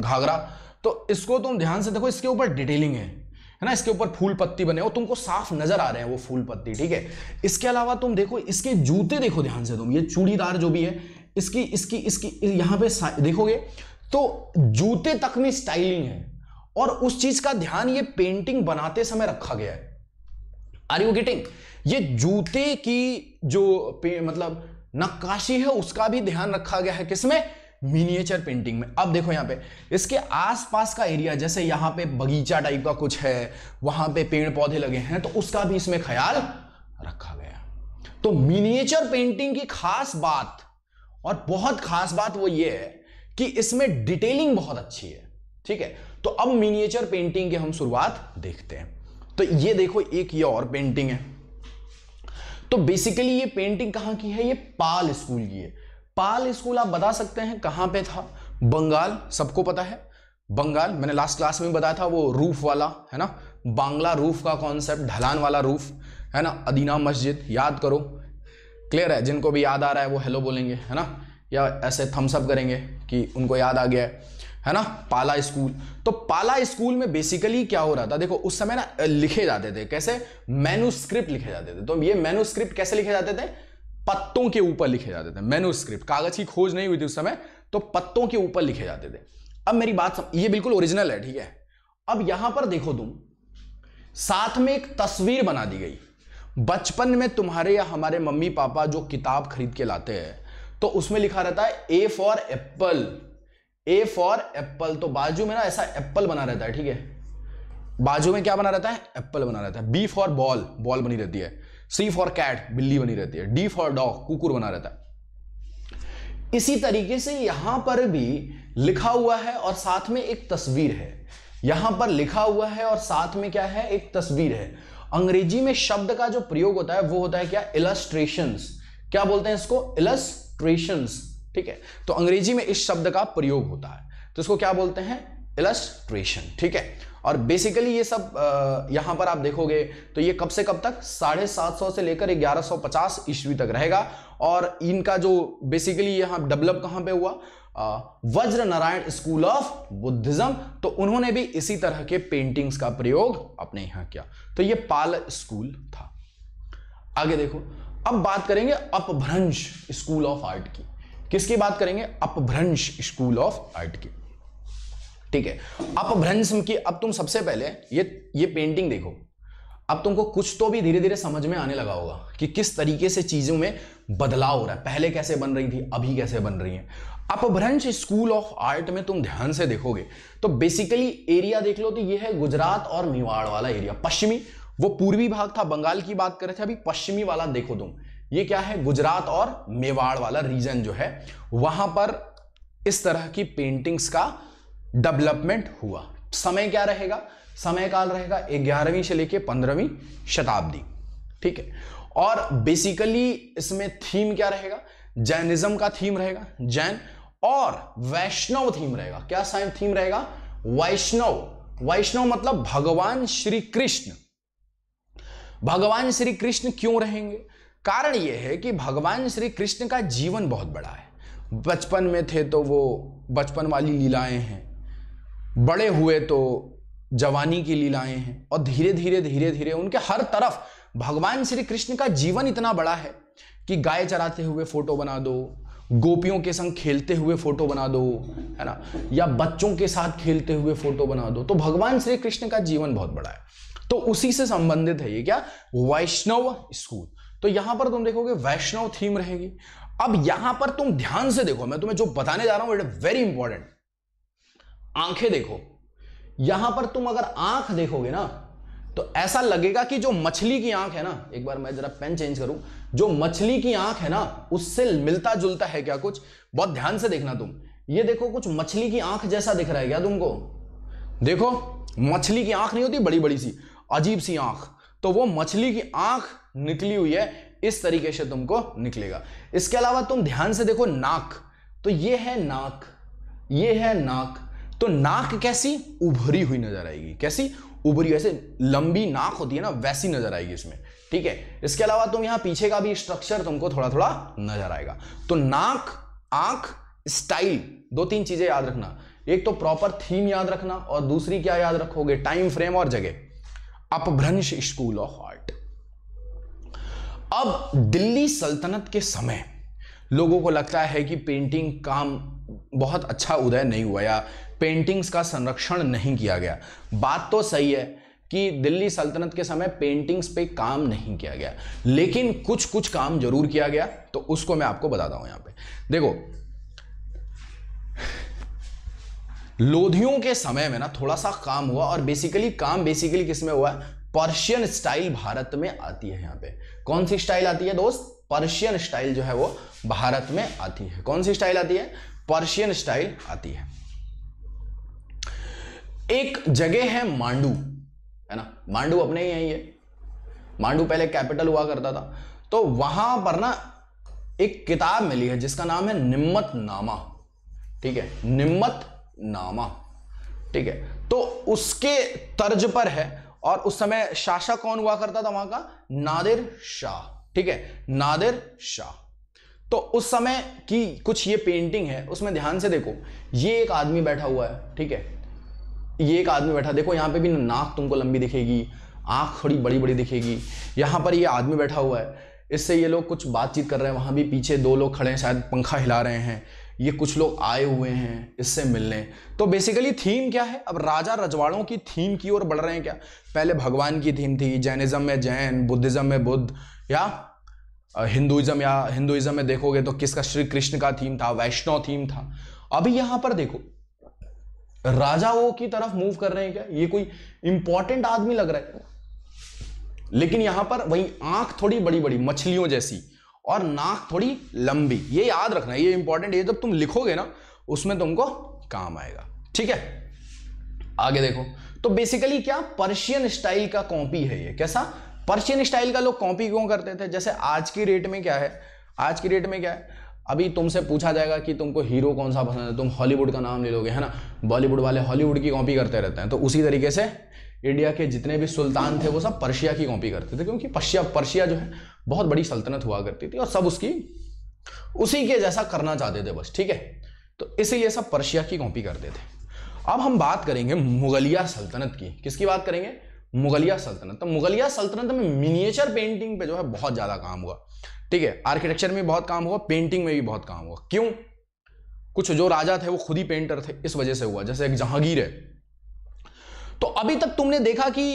घाघरा तो इसको तुम ध्यान से देखो इसके ऊपर डिटेलिंग है है ना इसके ऊपर फूल पत्ती बने हो तुमको साफ नजर आ रहे हैं वो फूल पत्ती ठीक है इसके अलावा तुम देखो इसके जूते देखो ध्यान से तुम ये चूड़ीदार जो भी है इसकी इसकी इसकी यहां पे देखोगे तो जूते तक में स्टाइलिंग है और उस चीज का ध्यान ये पेंटिंग बनाते समय रखा गया है आर यू गेटिंग ये जूते की जो मतलब नक्काशी है उसका भी ध्यान रखा गया है किसमें मिनिएचर पेंटिंग में अब देखो यहां पे इसके आसपास का एरिया जैसे यहां पे बगीचा टाइप का कुछ है वहां पे पेड़ पौधे लगे हैं तो उसका भी इसमें ख्याल रखा गया तो मिनिएचर पेंटिंग की खास बात और बहुत खास बात वो ये है कि इसमें डिटेलिंग बहुत अच्छी है ठीक है तो अब मिनिएचर पेंटिंग की हम शुरुआत देखते हैं तो ये देखो एक ये और पेंटिंग है तो बेसिकली ये पेंटिंग कहां की है ये पाल स्कूल की है पाल स्कूल आप बता सकते हैं कहां पे था बंगाल सबको पता है बंगाल मैंने लास्ट क्लास में बताया था वो रूफ वाला है ना बांग्ला रूफ का कॉन्सेप्ट ढलान वाला रूफ है ना अदीना मस्जिद याद करो क्लियर है जिनको भी याद आ रहा है वो हेलो बोलेंगे है ना या ऐसे थम्सअप करेंगे कि उनको याद आ गया है है ना पाला स्कूल तो पाला स्कूल में बेसिकली क्या हो रहा था देखो उस समय ना लिखे जाते थे कैसे मेनुस्क्रिप्ट लिखे जाते थे तो ये मेनुस्क्रिप्ट कैसे लिखे जाते थे पत्तों के ऊपर लिखे जाते थे मेनुस्क्रिप्ट कागज की खोज नहीं हुई थी उस समय तो पत्तों के ऊपर लिखे जाते थे अब मेरी बात सम... ये बिल्कुल ओरिजिनल है ठीक है अब यहां पर देखो तुम साथ में एक तस्वीर बना दी गई बचपन में तुम्हारे या हमारे मम्मी पापा जो किताब खरीद के लाते हैं तो उसमें लिखा रहता है A for apple A for apple तो बाजू में ना ऐसा एप्पल बना रहता है ठीक है बाजू में क्या बना रहता है एप्पल बना रहता है बी फॉर बॉल बॉल बनी रहती है सी फॉर कैट बिल्ली बनी रहती है डी फॉर डॉग कुकुर बना रहता है इसी तरीके से यहां पर भी लिखा हुआ है और साथ में एक तस्वीर है यहां पर लिखा हुआ है और साथ में क्या है एक तस्वीर है अंग्रेजी में शब्द का जो प्रयोग होता है वो होता है क्या इलस्ट्रेशन क्या बोलते हैं इसको इलस्ट्रेशन ठीक है तो अंग्रेजी में इस शब्द का प्रयोग होता है तो इसको क्या बोलते हैं इलस्ट्रेशन ठीक है और बेसिकली ये सब यहां पर आप देखोगे तो ये कब से कब तक साढ़े सात सौ से लेकर ग्यारह सौ पचास ईस्वी तक रहेगा और इनका जो बेसिकली यहां डेवलप कहां पे हुआ वज्र नारायण स्कूल ऑफ बुद्धिज्म तो उन्होंने भी इसी तरह के पेंटिंग्स का प्रयोग अपने यहां किया तो ये पाल स्कूल था आगे देखो अब बात करेंगे अपभ्रंश स्कूल ऑफ आर्ट की किसकी बात करेंगे अपभ्रंश स्कूल ऑफ आर्ट की ठीक है अपभ्रंश की अब तुम सबसे पहले ये ये पेंटिंग देखो अब तुमको कुछ तो भी धीरे धीरे समझ में आने लगा होगा कि किस तरीके से चीजों में बदलाव हो रहा है पहले कैसे बन रही थी अभी कैसे बन रही है अपभ्रंश स्कूल ऑफ आर्ट में तुम ध्यान से देखोगे तो बेसिकली एरिया देख लो तो ये है गुजरात और मेवाड़ वाला एरिया पश्चिमी वो पूर्वी भाग था बंगाल की बात कर रहे थे अभी पश्चिमी वाला देखो तुम ये क्या है गुजरात और मेवाड़ वाला रीजन जो है वहां पर इस तरह की पेंटिंग्स का डेवलपमेंट हुआ समय क्या रहेगा समय काल रहेगा ग्यारहवीं से लेके पंद्रहवीं शताब्दी ठीक है और बेसिकली इसमें थीम क्या रहेगा जैनिज्म का थीम रहेगा जैन और वैष्णव थीम रहेगा क्या साइन थीम रहेगा वैष्णव वैष्णव मतलब भगवान श्री कृष्ण भगवान श्री कृष्ण क्यों रहेंगे कारण यह है कि भगवान श्री कृष्ण का जीवन बहुत बड़ा है बचपन में थे तो वो बचपन वाली लीलाएं हैं बड़े हुए तो जवानी की लीलाएं हैं और धीरे धीरे धीरे धीरे उनके हर तरफ भगवान श्री कृष्ण का जीवन इतना बड़ा है कि गाय चराते हुए फोटो बना दो गोपियों के संग खेलते हुए फोटो बना दो है ना या बच्चों के साथ खेलते हुए फोटो बना दो तो भगवान श्री कृष्ण का जीवन बहुत बड़ा है तो उसी से संबंधित है ये क्या वैष्णव स्कूल तो यहां पर तुम देखोगे वैष्णव थीम रहेगी अब यहां पर तुम ध्यान से देखो मैं तुम्हें जो बताने जा रहा हूं इट वेरी इंपॉर्टेंट आंखें देखो यहां पर तुम अगर आंख देखोगे ना तो ऐसा लगेगा कि जो मछली की आंख है ना एक बार मैं जरा पेन चेंज करूं जो मछली की आंख है ना उससे मिलता जुलता है क्या कुछ बहुत ध्यान से देखना तुम ये देखो कुछ मछली की आंख जैसा दिख रहा है क्या तुमको देखो मछली की आंख नहीं होती बड़ी बड़ी सी अजीब सी आंख तो वो मछली की आंख निकली हुई है इस तरीके से तुमको निकलेगा इसके अलावा तुम ध्यान से देखो नाक तो ये है नाक ये है नाक तो नाक कैसी उभरी हुई नजर आएगी कैसी उभरी वैसे लंबी नाक होती है ना वैसी नजर आएगी इसमें ठीक है इसके अलावा तुम यहां पीछे का भी स्ट्रक्चर तुमको थोड़ा थोड़ा नजर आएगा तो नाक आंख स्टाइल दो तीन चीजें याद रखना एक तो प्रॉपर थीम याद रखना और दूसरी क्या याद रखोगे टाइम फ्रेम और जगह अपभ्रंश स्कूल ऑफ अब दिल्ली सल्तनत के समय लोगों को लगता है कि पेंटिंग काम बहुत अच्छा उदय नहीं हुआ या पेंटिंग्स का संरक्षण नहीं किया गया बात तो सही है कि दिल्ली सल्तनत के समय पेंटिंग्स पे काम नहीं किया गया लेकिन कुछ कुछ काम जरूर किया गया तो उसको मैं आपको बताता हूं यहां पे देखो लोधियों के समय में ना थोड़ा सा काम हुआ और बेसिकली काम बेसिकली किसमें हुआ पर्शियन स्टाइल भारत में आती है यहां पे कौन सी स्टाइल आती है दोस्त पर्शियन स्टाइल जो है वो भारत में आती है कौन सी स्टाइल आती है पर्शियन स्टाइल आती है एक जगह है मांडू है ना मांडू अपने ही है ये मांडू पहले कैपिटल हुआ करता था तो वहां पर ना एक किताब मिली है जिसका नाम है निम्मत नामा ठीक है निम्मत नामा ठीक है तो उसके तर्ज पर है और उस समय शासक कौन हुआ करता था वहां का नादिर शाह ठीक है नादिर शाह तो उस समय की कुछ ये पेंटिंग है उसमें ध्यान से देखो ये एक आदमी बैठा हुआ है ठीक है ये एक आदमी बैठा देखो यहाँ पे भी नाक तुमको लंबी दिखेगी आंख थोड़ी बड़ी बड़ी दिखेगी यहाँ पर ये आदमी बैठा हुआ है इससे ये लोग कुछ बातचीत कर रहे हैं वहां भी पीछे दो लोग खड़े हैं शायद पंखा हिला रहे हैं ये कुछ लोग आए हुए हैं इससे मिलने तो बेसिकली थीम क्या है अब राजा रजवाड़ों की थीम की ओर बढ़ रहे हैं क्या पहले भगवान की थीम थी जैनिज्म में जैन बुद्धिज्म में बुद्ध या हिंदुइज्म या हिंदुइज्म में देखोगे तो किसका श्री कृष्ण का थीम था वैष्णव थीम था अभी यहां पर देखो राजाओं की तरफ मूव कर रहे हैं क्या ये कोई इंपॉर्टेंट आदमी लग रहा है लेकिन यहां पर वही आंख थोड़ी बड़ी बड़ी मछलियों जैसी और नाक थोड़ी लंबी ये याद रखना ये इंपॉर्टेंट ये जब तुम लिखोगे ना उसमें तुमको काम आएगा ठीक है आगे देखो तो बेसिकली क्या पर्शियन स्टाइल का कॉपी है ये कैसा पर्शियन स्टाइल का लोग कॉपी क्यों करते थे जैसे आज की रेट में क्या है आज की रेट में क्या है अभी तुमसे पूछा जाएगा कि तुमको हीरो कौन सा पसंद है तुम हॉलीवुड का नाम ले लोगे है ना बॉलीवुड वाले हॉलीवुड की कॉपी करते रहते हैं तो उसी तरीके से इंडिया के जितने भी सुल्तान थे वो सब पर्शिया की कॉपी करते थे क्योंकि पर्शिया पर्शिया जो है बहुत बड़ी सल्तनत हुआ करती थी और सब उसकी उसी के जैसा करना चाहते थे बस ठीक है तो इसीलिए सब पर्शिया की कॉपी करते थे अब हम बात करेंगे मुगलिया सल्तनत की किसकी बात करेंगे मुगलिया सल्तनत तो मुगलिया सल्तनत में मिनिएचर पेंटिंग पे जो है बहुत ज्यादा काम हुआ ठीक है आर्किटेक्चर में बहुत काम हुआ पेंटिंग में भी बहुत काम हुआ क्यों कुछ जो राजा थे वो खुद ही पेंटर थे इस वजह से हुआ जैसे एक जहांगीर है तो अभी तक तुमने देखा कि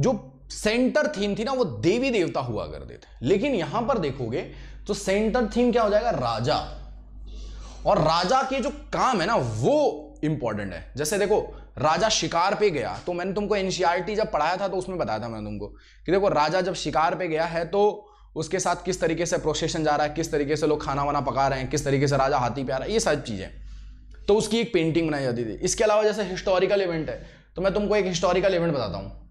जो सेंटर थीम थी ना वो देवी देवता हुआ करते थे लेकिन यहां पर देखोगे तो सेंटर थीम क्या हो जाएगा राजा और राजा के जो काम है ना वो इंपॉर्टेंट है जैसे देखो राजा शिकार पे गया तो मैंने तुमको एनसीआरटी जब पढ़ाया था तो उसमें बताया था मैंने तुमको कि देखो राजा जब शिकार पे गया है तो उसके साथ किस तरीके से प्रोसेशन जा रहा है किस तरीके से लोग खाना वाना पका रहे हैं किस तरीके से राजा हाथी पे आ रहा है ये सारी चीज़ें तो उसकी एक पेंटिंग बनाई जाती थी इसके अलावा जैसे हिस्टोरिकल इवेंट है तो मैं तुमको एक हिस्टोरिकल इवेंट बताता हूँ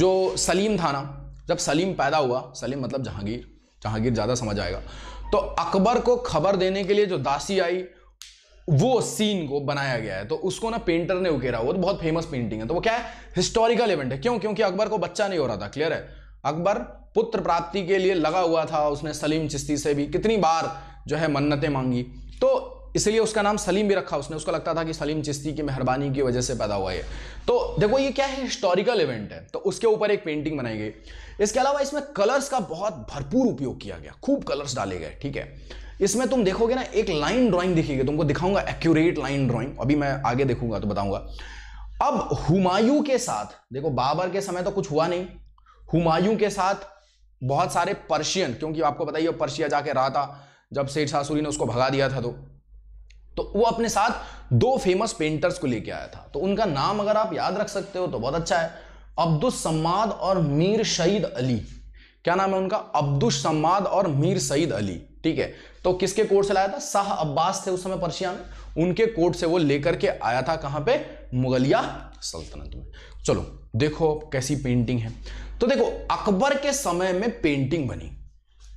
जो सलीम था ना जब सलीम पैदा हुआ सलीम मतलब जहांगीर जहांगीर ज़्यादा समझ आएगा तो अकबर को खबर देने के लिए जो दासी आई वो सीन को बनाया गया है तो उसको ना पेंटर ने उकेरा वो तो बहुत फेमस पेंटिंग है तो वो क्या है हिस्टोरिकल इवेंट है क्यों क्योंकि अकबर को बच्चा नहीं हो रहा था क्लियर है अकबर पुत्र प्राप्ति के लिए लगा हुआ था उसने सलीम चिश्ती से भी कितनी बार जो है मन्नतें मांगी तो इसलिए उसका नाम सलीम भी रखा उसने उसको लगता था कि सलीम चिश्ती की मेहरबानी की वजह से पैदा हुआ है तो देखो ये क्या है हिस्टोरिकल इवेंट है तो उसके ऊपर एक पेंटिंग बनाई गई इसके अलावा इसमें कलर्स का बहुत भरपूर उपयोग किया गया खूब कलर्स डाले गए ठीक है इसमें तुम देखोगे ना एक लाइन ड्रॉइंग दिखेगी तुमको दिखाऊंगा एक्यूरेट लाइन ड्रॉइंग अभी मैं आगे देखूंगा तो बताऊंगा अब हुमायूं के साथ देखो बाबर के समय तो कुछ हुआ नहीं हुमायूं के साथ बहुत सारे पर्शियन क्योंकि आपको बताइए पर्शिया जाके रहा था जब शेर सासुरी ने उसको भगा दिया था तो तो वो अपने साथ दो फेमस पेंटर्स को लेके आया था तो उनका नाम अगर आप याद रख सकते हो तो बहुत अच्छा है अब्दुल सम्माद और मीर शहीद अली क्या नाम है उनका अब्दुल सम्माद और मीर सईद अली ठीक है तो किसके कोर्ट से लाया था शाह अब्बास थे उस समय पर्शिया में उनके कोर्ट से वो लेकर के आया था कहां पे मुगलिया सल्तनत में चलो देखो कैसी पेंटिंग है तो देखो अकबर के समय में पेंटिंग बनी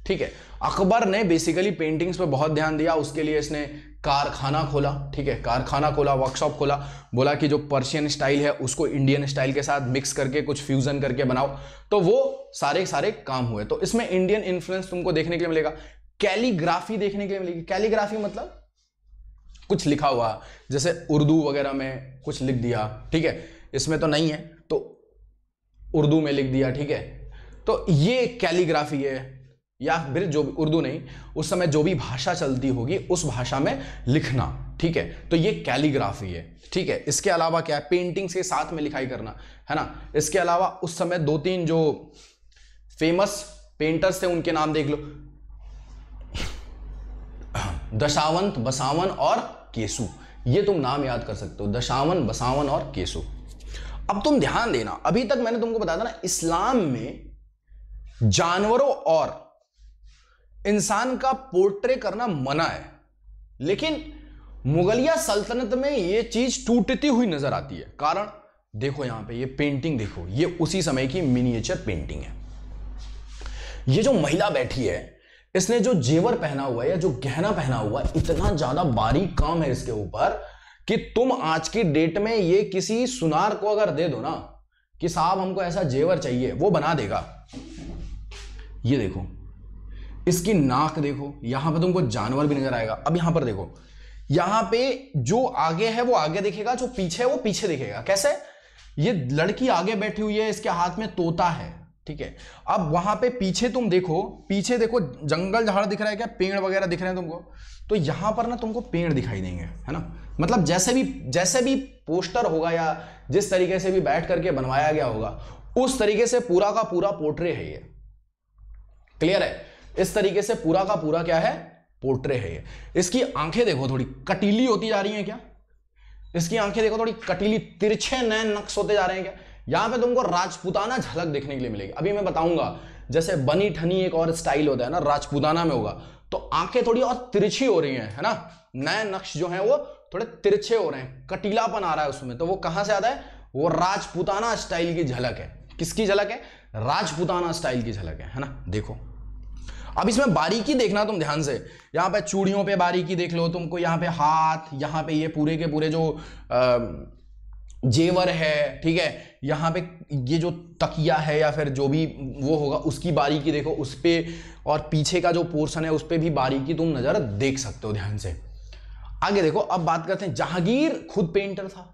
ठीक है अकबर ने बेसिकली पेंटिंग्स पर बहुत ध्यान दिया उसके लिए इसने कारखाना खोला ठीक है कारखाना खोला वर्कशॉप खोला बोला कि जो पर्शियन स्टाइल है उसको इंडियन स्टाइल के साथ मिक्स करके कुछ फ्यूजन करके बनाओ तो वो सारे सारे काम हुए तो इसमें इंडियन इन्फ्लुएंस तुमको देखने के लिए मिलेगा कैलीग्राफी देखने के लिए मिलेगी कैलीग्राफी मतलब कुछ लिखा हुआ जैसे उर्दू वगैरह में कुछ लिख दिया ठीक है इसमें तो नहीं है तो उर्दू में लिख दिया ठीक है तो ये कैलीग्राफी है या फिर जो उर्दू नहीं उस समय जो भी भाषा चलती होगी उस भाषा में लिखना ठीक है तो ये कैलीग्राफी है ठीक है इसके अलावा क्या है पेंटिंग्स के साथ में लिखाई करना है ना इसके अलावा उस समय दो तीन जो फेमस पेंटर्स थे उनके नाम देख लो दशावंत बसावन और केसु ये तुम नाम याद कर सकते हो दशावन बसावन और केसु अब तुम ध्यान देना अभी तक मैंने तुमको बताया था ना इस्लाम में जानवरों और इंसान का पोर्ट्रे करना मना है लेकिन मुगलिया सल्तनत में यह चीज टूटती हुई नजर आती है कारण देखो यहां पे ये पेंटिंग देखो ये उसी समय की मिनिएचर पेंटिंग है ये जो महिला बैठी है इसने जो जेवर पहना हुआ है या जो गहना पहना हुआ है इतना ज्यादा बारीक काम है इसके ऊपर कि तुम आज की डेट में ये किसी सुनार को अगर दे दो ना कि साहब हमको ऐसा जेवर चाहिए वो बना देगा ये देखो इसकी नाक देखो यहां पर तुमको जानवर भी नजर आएगा अब यहां पर देखो यहां पे जो आगे है वो आगे दिखेगा जो पीछे है वो पीछे दिखेगा कैसे ये लड़की आगे बैठी हुई है इसके हाथ में तोता है ठीक है अब वहां पे पीछे तुम देखो पीछे देखो जंगल झाड़ दिख रहा है क्या पेड़ वगैरह दिख रहे हैं तुमको तो यहां पर ना तुमको पेड़ दिखाई देंगे है ना मतलब जैसे भी जैसे भी पोस्टर होगा या जिस तरीके से भी बैठ करके बनवाया गया होगा उस तरीके से पूरा का पूरा पोर्ट्रे है ये क्लियर है इस तरीके से पूरा का पूरा क्या है पोर्ट्रे है ये इसकी आंखें देखो थोड़ी कटीली होती जा रही हैं क्या इसकी आंखें देखो थोड़ी कटीली तिरछे नए नक्श होते जा रहे हैं क्या यहां पे तुमको राजपूताना झलक देखने के लिए मिलेगी अभी मैं बताऊंगा जैसे बनी ठनी एक और स्टाइल होता है ना राजपूताना में होगा तो आंखें थोड़ी और तिरछी हो रही हैं है ना नए नक्श जो है वो थोड़े तिरछे हो रहे हैं कटीलापन आ रहा है उसमें तो वो कहां से आता है वो राजपूताना स्टाइल की झलक है किसकी झलक है राजपूताना स्टाइल की झलक है है ना देखो अब इसमें बारीकी देखना तुम ध्यान से यहाँ पे चूड़ियों पे बारीकी देख लो तुमको यहाँ पे हाथ यहाँ पे ये पूरे के पूरे जो जेवर है ठीक है यहाँ पे ये जो तकिया है या फिर जो भी वो होगा उसकी बारीकी देखो उस पर और पीछे का जो पोर्शन है उस पर भी बारीकी तुम नज़र देख सकते हो ध्यान से आगे देखो अब बात करते हैं जहांगीर खुद पेंटर था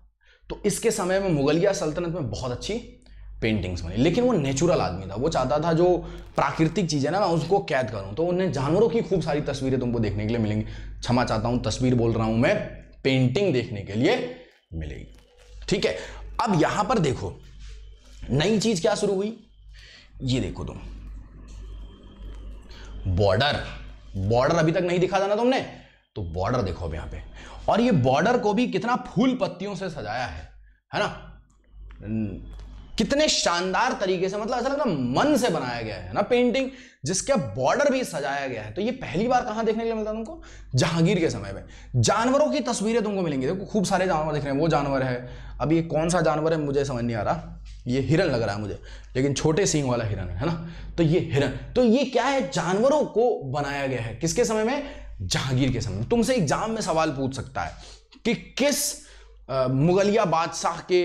तो इसके समय में मुगलिया सल्तनत में बहुत अच्छी पेंटिंग्स बनी लेकिन वो नेचुरल आदमी था वो चाहता था जो प्राकृतिक चीज़ है ना मैं उसको कैद करूँ तो उन्हें जानवरों की खूब सारी तस्वीरें तुमको देखने के लिए मिलेंगी क्षमा चाहता हूँ तस्वीर बोल रहा हूँ मैं पेंटिंग देखने के लिए मिलेगी ठीक है अब यहां पर देखो नई चीज़ क्या शुरू हुई ये देखो तुम बॉर्डर बॉर्डर अभी तक नहीं दिखा था तुमने तो बॉर्डर देखो अब यहां पे और ये बॉर्डर को भी कितना फूल पत्तियों से सजाया है है ना कितने शानदार तरीके से मतलब ऐसा लग रहा मन से बनाया गया है ना पेंटिंग जिसके बॉर्डर भी सजाया गया है तो ये पहली बार कहां देखने के लिए मिलता है तुमको जहांगीर के समय में जानवरों की तस्वीरें तुमको मिलेंगी देखो खूब सारे जानवर दिख रहे हैं वो जानवर है अब ये कौन सा जानवर है मुझे समझ नहीं आ रहा ये हिरन लग रहा है मुझे लेकिन छोटे सिंह वाला हिरन है ना तो ये हिरन तो ये क्या है जानवरों को बनाया गया है किसके समय में जहांगीर के समय तुमसे एग्जाम में सवाल पूछ सकता है कि किस मुगलिया बादशाह के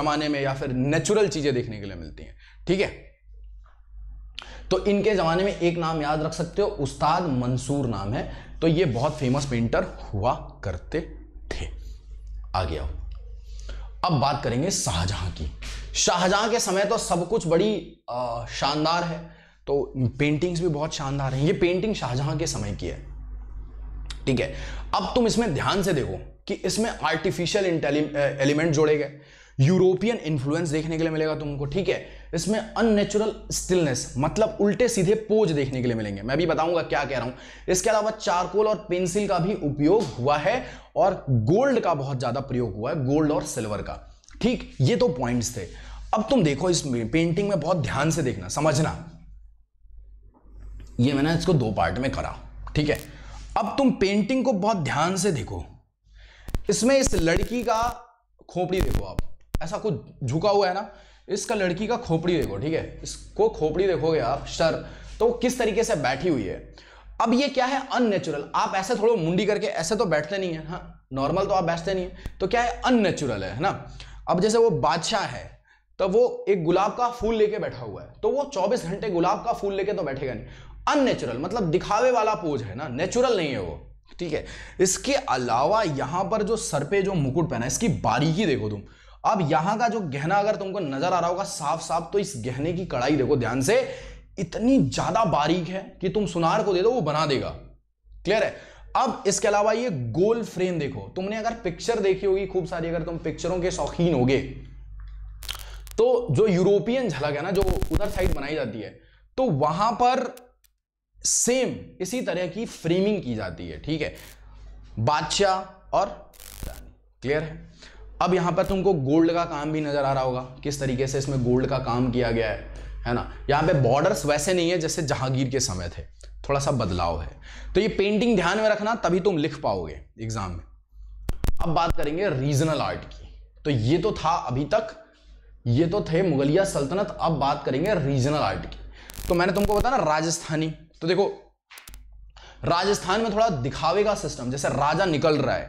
ज़माने में या फिर नेचुरल चीज़ें देखने के लिए मिलती हैं ठीक है तो इनके ज़माने में एक नाम याद रख सकते हो उस्ताद मंसूर नाम है तो ये बहुत फेमस पेंटर हुआ करते थे आ गया अब बात करेंगे शाहजहां की शाहजहां के समय तो सब कुछ बड़ी शानदार है तो पेंटिंग्स भी बहुत शानदार हैं ये पेंटिंग शाहजहां के समय की है ठीक है अब तुम इसमें ध्यान से देखो कि इसमें आर्टिफिशियल एलिमेंट जोड़े गए यूरोपियन इन्फ्लुएंस देखने के लिए मिलेगा तुमको ठीक है इसमें अननेचुरल स्टिलनेस मतलब उल्टे सीधे पोज देखने के लिए मिलेंगे मैं भी बताऊंगा क्या कह रहा हूं इसके अलावा चारकोल और पेंसिल का भी उपयोग हुआ है और गोल्ड का बहुत ज्यादा प्रयोग हुआ है गोल्ड और सिल्वर का ठीक ये तो पॉइंट्स थे अब तुम देखो इस पेंटिंग में बहुत ध्यान से देखना समझना ये मैंने इसको दो पार्ट में करा ठीक है अब तुम पेंटिंग को बहुत ध्यान से देखो इसमें इस लड़की का खोपड़ी देखो आप ऐसा कुछ झुका हुआ है ना इसका लड़की का खोपड़ी देखो ठीक है इसको खोपड़ी देखोगे आप सर तो किस तरीके से बैठी हुई है अब ये क्या है अननेचुरल आप ऐसे थोड़ा मुंडी करके ऐसे तो बैठते नहीं है हाँ नॉर्मल तो आप बैठते नहीं है तो क्या है अननेचुरल है ना अब जैसे वो बादशाह है तो वो एक गुलाब का फूल लेके बैठा हुआ है तो वो 24 घंटे गुलाब का फूल लेके तो बैठेगा नहीं अननेचुरल मतलब दिखावे वाला पोज है ना नेचुरल नहीं है वो ठीक है इसके अलावा यहां पर जो सर पे जो मुकुट पहना है इसकी बारीकी देखो तुम अब यहां का जो गहना अगर तुमको नजर आ रहा होगा साफ साफ तो इस गहने की कड़ाई देखो ध्यान से इतनी ज्यादा बारीक है कि तुम सुनार को दे दो वो बना देगा क्लियर है अब इसके अलावा ये गोल फ्रेम देखो तुमने अगर पिक्चर देखी होगी खूब सारी अगर तुम पिक्चरों के शौकीन होगे तो जो यूरोपियन झलक है ना जो उधर साइड बनाई जाती है तो वहां पर सेम इसी तरह की फ्रेमिंग की जाती है ठीक है बादशाह और रानी क्लियर है अब यहां पर तुमको गोल्ड का काम भी नजर आ रहा होगा किस तरीके से इसमें गोल्ड का काम किया गया है है ना यहां पे बॉर्डर्स वैसे नहीं है जैसे जहांगीर के समय थे थोड़ा सा बदलाव है तो ये पेंटिंग ध्यान में रखना तभी तुम लिख पाओगे एग्जाम में अब बात करेंगे रीजनल आर्ट की तो ये तो था अभी तक ये तो थे मुगलिया सल्तनत अब बात करेंगे रीजनल आर्ट की तो मैंने तुमको बताया ना राजस्थानी तो देखो राजस्थान में थोड़ा दिखावे का सिस्टम जैसे राजा निकल रहा है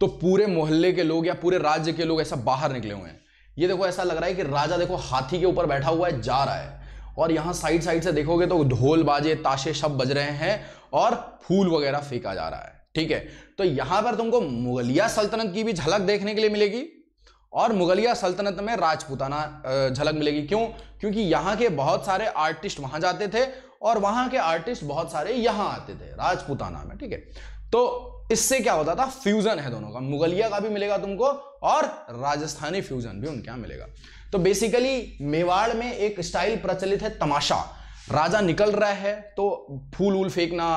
तो पूरे मोहल्ले के लोग या पूरे राज्य के लोग ऐसा बाहर निकले हुए हैं ये देखो ऐसा लग रहा है कि राजा देखो हाथी के ऊपर बैठा हुआ है जा रहा है और यहां साइड साइड से देखोगे तो ढोल बाजे ताशे सब बज रहे हैं और फूल वगैरह फेंका जा रहा है ठीक है तो यहां पर तुमको मुगलिया सल्तनत की भी झलक देखने के लिए मिलेगी और मुगलिया सल्तनत में राजपूताना झलक मिलेगी क्यों क्योंकि यहाँ के बहुत सारे आर्टिस्ट वहां जाते थे और वहां के आर्टिस्ट बहुत सारे यहां आते थे राजपूताना में ठीक है तो इससे क्या होता था फ्यूजन है दोनों का मुगलिया का भी मिलेगा तुमको और राजस्थानी फ्यूजन भी उनके यहां मिलेगा तो बेसिकली मेवाड़ में एक स्टाइल प्रचलित है तमाशा राजा निकल रहा है तो फूल वूल फेंकना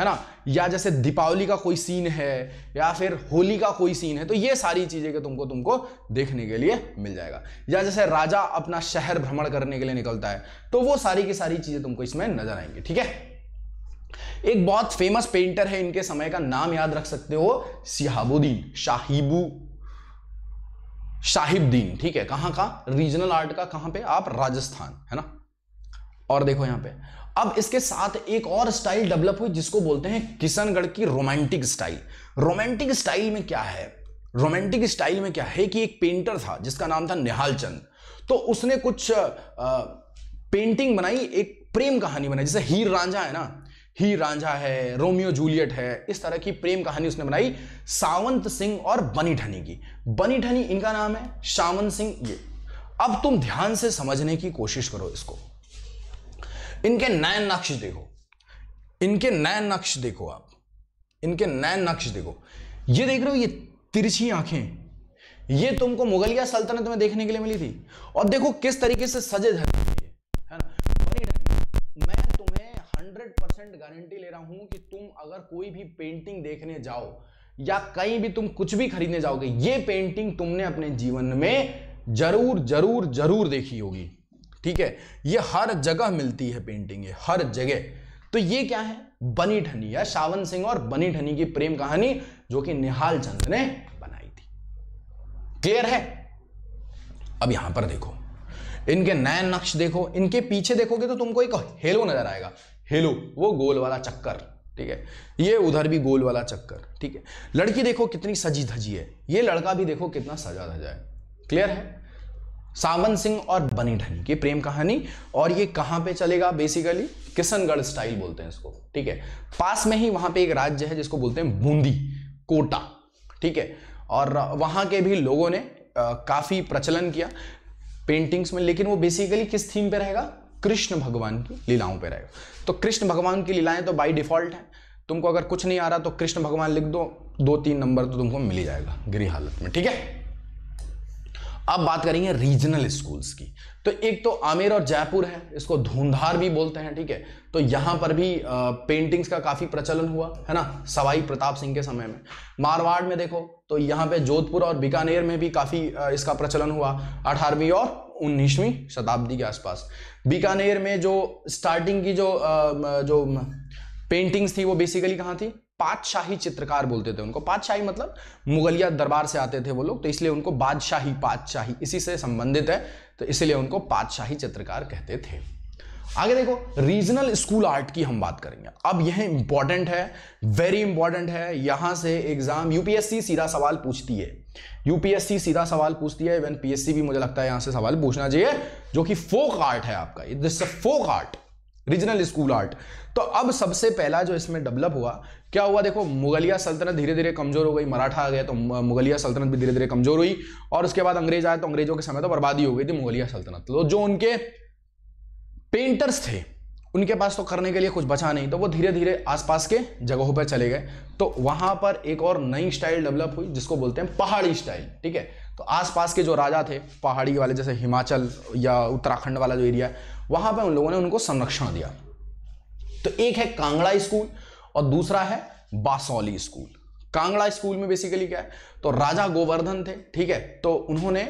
है ना या जैसे दीपावली का कोई सीन है या फिर होली का कोई सीन है तो ये सारी चीज़ें के तुमको तुमको देखने के लिए मिल जाएगा या जैसे राजा अपना शहर भ्रमण करने के लिए निकलता है तो वो सारी की सारी चीज़ें तुमको इसमें नजर आएंगी ठीक है एक बहुत फेमस पेंटर है इनके समय का नाम याद रख सकते हो सिहाबुद्दीन शाहिबू शाहिबुद्दीन ठीक है कहां का रीजनल आर्ट का कहां पे आप राजस्थान है ना और देखो यहां पे अब इसके साथ एक और स्टाइल डेवलप हुई जिसको बोलते हैं किशनगढ़ की रोमांटिक स्टाइल रोमांटिक स्टाइल में क्या है रोमांटिक स्टाइल में क्या है कि एक पेंटर था जिसका नाम था निहाल चंद तो उसने कुछ आ, पेंटिंग बनाई एक प्रेम कहानी बनाई जैसे हीर रांझा है ना ही रांझा है रोमियो जूलियट है इस तरह की प्रेम कहानी उसने बनाई सावंत सिंह और बनी ठनी की बनी ठनी इनका नाम है सावंत सिंह ये अब तुम ध्यान से समझने की कोशिश करो इसको इनके नए नक्श देखो इनके नए नक्श देखो आप इनके नए नक्श देखो ये देख रहे हो ये तिरछी आंखें ये तुमको मुगलिया सल्तनत में देखने के लिए मिली थी और देखो किस तरीके से सजे धर मैं तुम्हें हंड्रेड परसेंट गारंटी ले रहा हूं कि तुम अगर कोई भी पेंटिंग देखने जाओ या कहीं भी तुम कुछ भी खरीदने जाओगे ये पेंटिंग तुमने अपने जीवन में जरूर जरूर जरूर देखी होगी ठीक है ये हर जगह मिलती है पेंटिंग ये हर जगह तो ये क्या है बनी ठनी या शावन सिंह और बनी ठनी की प्रेम कहानी जो कि निहाल चंद ने बनाई थी क्लियर है अब यहां पर देखो इनके नए नक्श देखो इनके पीछे देखोगे तो तुमको एक हेलो नजर आएगा हेलो वो गोल वाला चक्कर ठीक है ये उधर भी गोल वाला चक्कर ठीक है लड़की देखो कितनी सजी धजी है ये लड़का भी देखो कितना सजा धजा है क्लियर है सावन सिंह और बनी ढनी की प्रेम कहानी और ये कहां पे चलेगा बेसिकली किशनगढ़ स्टाइल बोलते हैं इसको ठीक है पास में ही वहां पे एक राज्य है जिसको बोलते हैं बूंदी कोटा ठीक है और वहां के भी लोगों ने आ, काफी प्रचलन किया पेंटिंग्स में लेकिन वो बेसिकली किस थीम पे रहेगा कृष्ण भगवान की लीलाओं पे रहेगा तो कृष्ण भगवान की लीलाएं तो बाई डिफॉल्ट है तुमको अगर कुछ नहीं आ रहा तो कृष्ण भगवान लिख दो दो तीन नंबर तो तुमको मिल जाएगा गृह हालत में ठीक है अब बात करेंगे रीजनल स्कूल्स की तो एक तो आमेर और जयपुर है इसको धुंधार भी बोलते हैं ठीक है थीके? तो यहाँ पर भी पेंटिंग्स का काफ़ी प्रचलन हुआ है ना सवाई प्रताप सिंह के समय में मारवाड़ में देखो तो यहाँ पे जोधपुर और बीकानेर में भी काफ़ी इसका प्रचलन हुआ अठारहवीं और उन्नीसवीं शताब्दी के आसपास बीकानेर में जो स्टार्टिंग की जो जो पेंटिंग्स थी वो बेसिकली कहाँ थी पातशाही चित्रकार बोलते थे उनको पातशाही मतलब मुगलिया दरबार से आते थे वो लोग तो इसलिए उनको बादशाही पातशाही इसी से संबंधित है तो इसलिए उनको पातशाही चित्रकार कहते थे आगे देखो रीजनल स्कूल आर्ट की हम बात करेंगे अब यह इंपॉर्टेंट है वेरी इंपॉर्टेंट है यहां से एग्जाम यूपीएससी सीधा सवाल पूछती है यूपीएससी सीधा सवाल पूछती है इवन पीएससी भी मुझे लगता है यहां से सवाल पूछना चाहिए जो कि फोक आर्ट है आपका this folk art regional school art तो अब सबसे पहला जो इसमें डेवलप हुआ क्या हुआ देखो मुगलिया सल्तनत धीरे धीरे कमजोर हो गई मराठा आ गया तो मुगलिया सल्तनत भी धीरे धीरे कमजोर हुई और उसके बाद अंग्रेज आए तो अंग्रेजों के समय तो बर्बादी हो गई थी मुगलिया सल्तनत तो जो उनके पेंटर्स थे उनके पास तो करने के लिए कुछ बचा नहीं तो वो धीरे धीरे आसपास के जगहों पर चले गए तो वहां पर एक और नई स्टाइल डेवलप हुई जिसको बोलते हैं पहाड़ी स्टाइल ठीक है तो आसपास के जो राजा थे पहाड़ी वाले जैसे हिमाचल या उत्तराखंड वाला जो एरिया है वहां पर उन लोगों ने उनको संरक्षण दिया तो एक है कांगड़ा स्कूल और दूसरा है बासौली स्कूल कांगड़ा स्कूल में बेसिकली क्या है तो राजा गोवर्धन थे ठीक है तो उन्होंने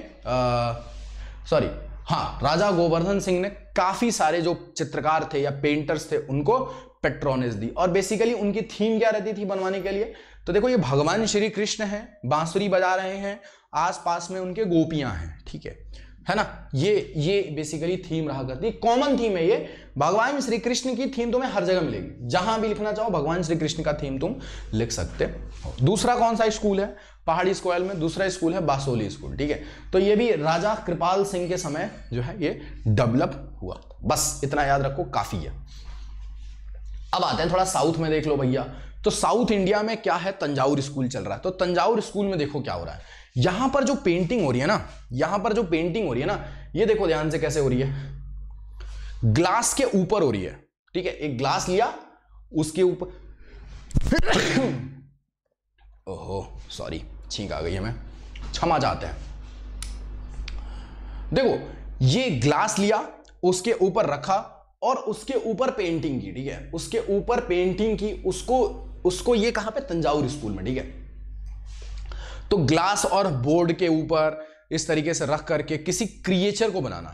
सॉरी हाँ राजा गोवर्धन सिंह ने काफी सारे जो चित्रकार थे या पेंटर्स थे उनको पेट्रोनिस दी और बेसिकली उनकी थीम क्या रहती थी बनवाने के लिए तो देखो ये भगवान श्री कृष्ण हैं बांसुरी बजा रहे हैं आसपास में उनके गोपियां हैं ठीक है है ना ये ये बेसिकली थीम रहा करती कॉमन थीम है ये भगवान श्री कृष्ण की थीम तुम्हें हर जगह मिलेगी जहां भी लिखना चाहो भगवान श्री कृष्ण का थीम तुम लिख सकते हो दूसरा कौन सा स्कूल है पहाड़ी स्क्वायल में दूसरा स्कूल है बासोली स्कूल ठीक है तो ये भी राजा कृपाल सिंह के समय जो है ये डेवलप हुआ बस इतना याद रखो काफी है अब आते हैं थोड़ा साउथ में देख लो भैया तो साउथ इंडिया में क्या है तंजाउर स्कूल चल रहा है तो तंजावर स्कूल में देखो क्या हो रहा है यहां पर जो पेंटिंग हो रही है ना यहां पर जो पेंटिंग हो रही है ना ये देखो ध्यान से कैसे हो रही है ग्लास के ऊपर हो रही है ठीक है एक ग्लास लिया उसके ऊपर ओहो सॉरी छींक आ गई है मैं क्षमा जाते हैं देखो ये ग्लास लिया उसके ऊपर रखा और उसके ऊपर पेंटिंग की ठीक है उसके ऊपर पेंटिंग की उसको उसको ये कहां पे तंजावर स्कूल में ठीक है तो ग्लास और बोर्ड के ऊपर इस तरीके से रख करके किसी क्रिएचर को बनाना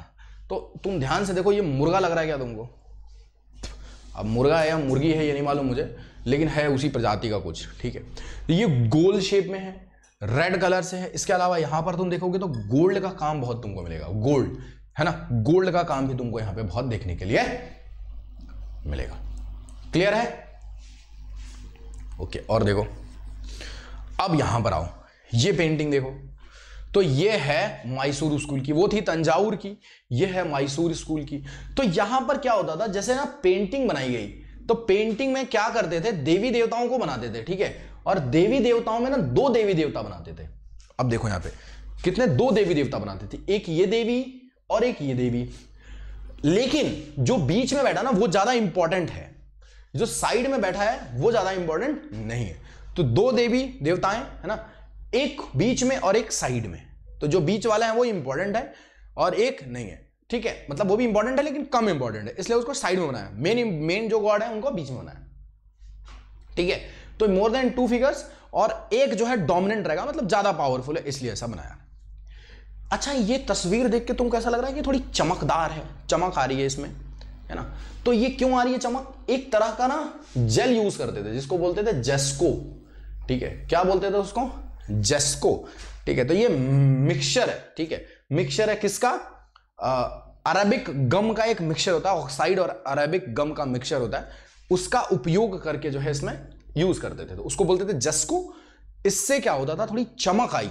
तो तुम ध्यान से देखो ये मुर्गा लग रहा है क्या तुमको अब मुर्गा है या मुर्गी है ये नहीं मालूम मुझे लेकिन है उसी प्रजाति का कुछ ठीक है तो ये गोल शेप में है रेड कलर से है इसके अलावा यहां पर तुम देखोगे तो गोल्ड का काम बहुत तुमको मिलेगा गोल्ड है ना गोल्ड का काम भी तुमको यहां पे बहुत देखने के लिए मिलेगा क्लियर है ओके और देखो अब यहां पर आओ ये पेंटिंग देखो तो ये है माइसूर स्कूल की वो थी तंजावर की ये है माइसूर स्कूल की तो यहां पर क्या होता था जैसे ना पेंटिंग बनाई गई तो पेंटिंग में क्या करते थे देवी देवताओं को बनाते थे ठीक है और देवी देवताओं में ना दो देवी देवता बनाते थे अब देखो यहां पे कितने दो देवी देवता बनाते थे एक ये देवी और एक ये देवी लेकिन जो बीच में बैठा ना वो ज्यादा इंपॉर्टेंट है जो साइड में बैठा है वो ज्यादा इंपॉर्टेंट नहीं है तो दो देवी देवताएं है ना एक बीच में और एक साइड में तो जो बीच वाला है वो इंपॉर्टेंट है और एक नहीं है ठीक है मतलब वो भी इंपॉर्टेंट है लेकिन कम इंपॉर्टेंट है इसलिए उसको साइड में बनाया मेन मेन जो गॉड है उनको बीच में बनाया ठीक है तो मोर देन टू फिगर्स और एक जो है डोमिनेंट रहेगा मतलब ज्यादा पावरफुल है इसलिए ऐसा बनाया अच्छा ये तस्वीर देख के तुम कैसा लग रहा है कि थोड़ी चमकदार है चमक आ रही है इसमें है ना तो ये क्यों आ रही है चमक एक तरह का ना जेल यूज करते थे जिसको बोलते थे जेस्को ठीक है क्या बोलते थे उसको जेस्को ठीक है तो ये मिक्सचर है ठीक है मिक्सचर है किसका आ, अरबिक गम का एक मिक्सचर होता है ऑक्साइड और अरबिक गम का मिक्सचर होता है उसका उपयोग करके जो है इसमें यूज करते थे तो उसको बोलते थे जस्को इससे क्या होता था थोड़ी चमक आई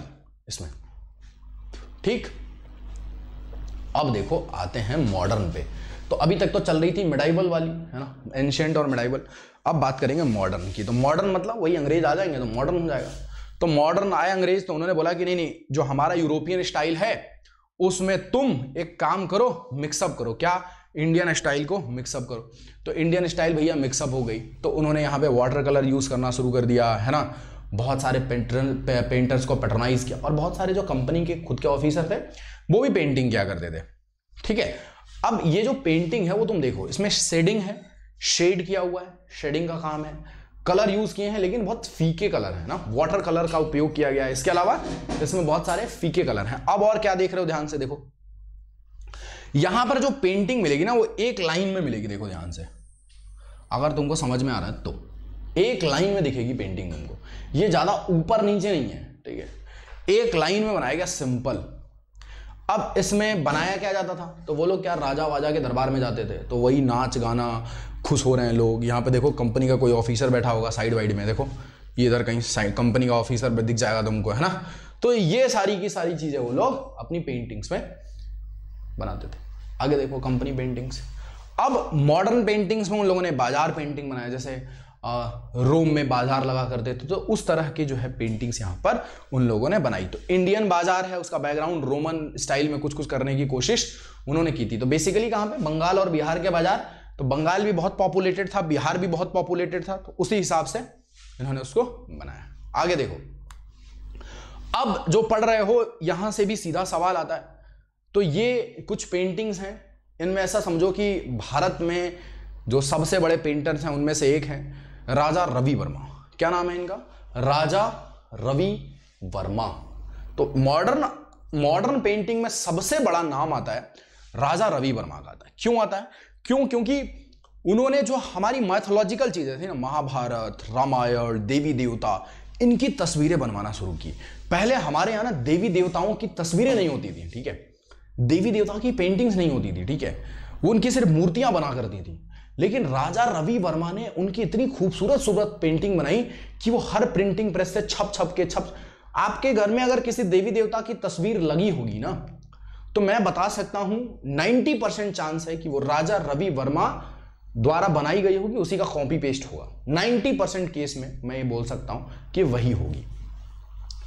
इसमें ठीक अब देखो आते हैं मॉडर्न पे तो अभी तक तो चल रही थी मिडाइबल वाली है ना एंशेंट और मिडाइबल अब बात करेंगे मॉडर्न की तो मॉडर्न मतलब वही अंग्रेज आ जाएंगे तो मॉडर्न हो जाएगा तो मॉडर्न आए अंग्रेज तो उन्होंने बोला कि नहीं नहीं जो हमारा यूरोपियन स्टाइल है उसमें तुम एक काम करो मिक्सअप करो क्या इंडियन स्टाइल को मिक्सअप करो तो इंडियन स्टाइल भैया मिक्सअप हो गई तो उन्होंने यहाँ पे वाटर कलर यूज़ करना शुरू कर दिया है ना बहुत सारे पेंटर पे, पेंटर्स को पेटरनाइज किया और बहुत सारे जो कंपनी के खुद के ऑफिसर थे वो भी पेंटिंग किया करते थे ठीक है अब ये जो पेंटिंग है वो तुम देखो इसमें शेडिंग है शेड किया हुआ है शेडिंग का काम है कलर यूज किए हैं लेकिन बहुत फीके कलर है ना वाटर कलर का उपयोग किया गया है इसके अलावा इसमें बहुत सारे फीके कलर हैं अब और क्या देख रहे हो ध्यान से देखो यहां पर जो पेंटिंग मिलेगी ना वो एक लाइन में मिलेगी देखो ध्यान से अगर तुमको समझ में आ रहा है तो एक लाइन में दिखेगी पेंटिंग तुमको ये ज्यादा ऊपर नीचे नहीं है ठीक है एक लाइन में बनाया गया सिंपल अब इसमें बनाया क्या जाता था तो वो लोग क्या राजा वाजा के दरबार में जाते थे तो वही नाच गाना खुश हो रहे हैं लोग यहाँ पे देखो कंपनी का कोई ऑफिसर बैठा होगा साइड वाइड में देखो ये इधर कहीं कंपनी का ऑफिसर दिख जाएगा तुमको है ना तो ये सारी की सारी चीज़ें वो लोग अपनी पेंटिंग्स में बनाते थे आगे देखो कंपनी पेंटिंग्स अब मॉडर्न पेंटिंग्स में उन लोगों ने बाजार पेंटिंग बनाया जैसे रोम में बाजार लगा करते थे तो उस तरह की जो है पेंटिंग्स यहाँ पर उन लोगों ने बनाई तो इंडियन बाजार है उसका बैकग्राउंड रोमन स्टाइल में कुछ कुछ करने की कोशिश उन्होंने की थी तो बेसिकली कहाँ पे बंगाल और बिहार के बाजार तो बंगाल भी बहुत पॉपुलेटेड था बिहार भी बहुत पॉपुलेटेड था तो उसी हिसाब से इन्होंने उसको बनाया आगे देखो अब जो पढ़ रहे हो यहां से भी सीधा सवाल आता है तो ये कुछ पेंटिंग्स हैं इनमें ऐसा समझो कि भारत में जो सबसे बड़े पेंटर्स हैं उनमें से एक हैं राजा रवि वर्मा क्या नाम है इनका राजा रवि वर्मा तो मॉडर्न मॉडर्न पेंटिंग में सबसे बड़ा नाम आता है राजा रवि वर्मा का आता है क्यों आता है क्यों क्योंकि उन्होंने जो हमारी मैथोलॉजिकल चीज़ें थी ना महाभारत रामायण देवी देवता इनकी तस्वीरें बनवाना शुरू की पहले हमारे यहाँ ना देवी देवताओं की तस्वीरें नहीं होती थी ठीक है देवी देवताओं की पेंटिंग्स नहीं होती थी ठीक है वो उनकी सिर्फ मूर्तियां बना करती थी लेकिन राजा रवि वर्मा ने उनकी इतनी खूबसूरत सूरत पेंटिंग बनाई कि वो हर प्रिंटिंग प्रेस से छप छप के छप आपके घर में अगर किसी देवी देवता की तस्वीर लगी होगी ना तो मैं बता सकता हूं 90 परसेंट चांस है कि वो राजा रवि वर्मा द्वारा बनाई गई होगी उसी का कॉपी पेस्ट होगा 90 परसेंट केस में मैं ये बोल सकता हूं कि वही होगी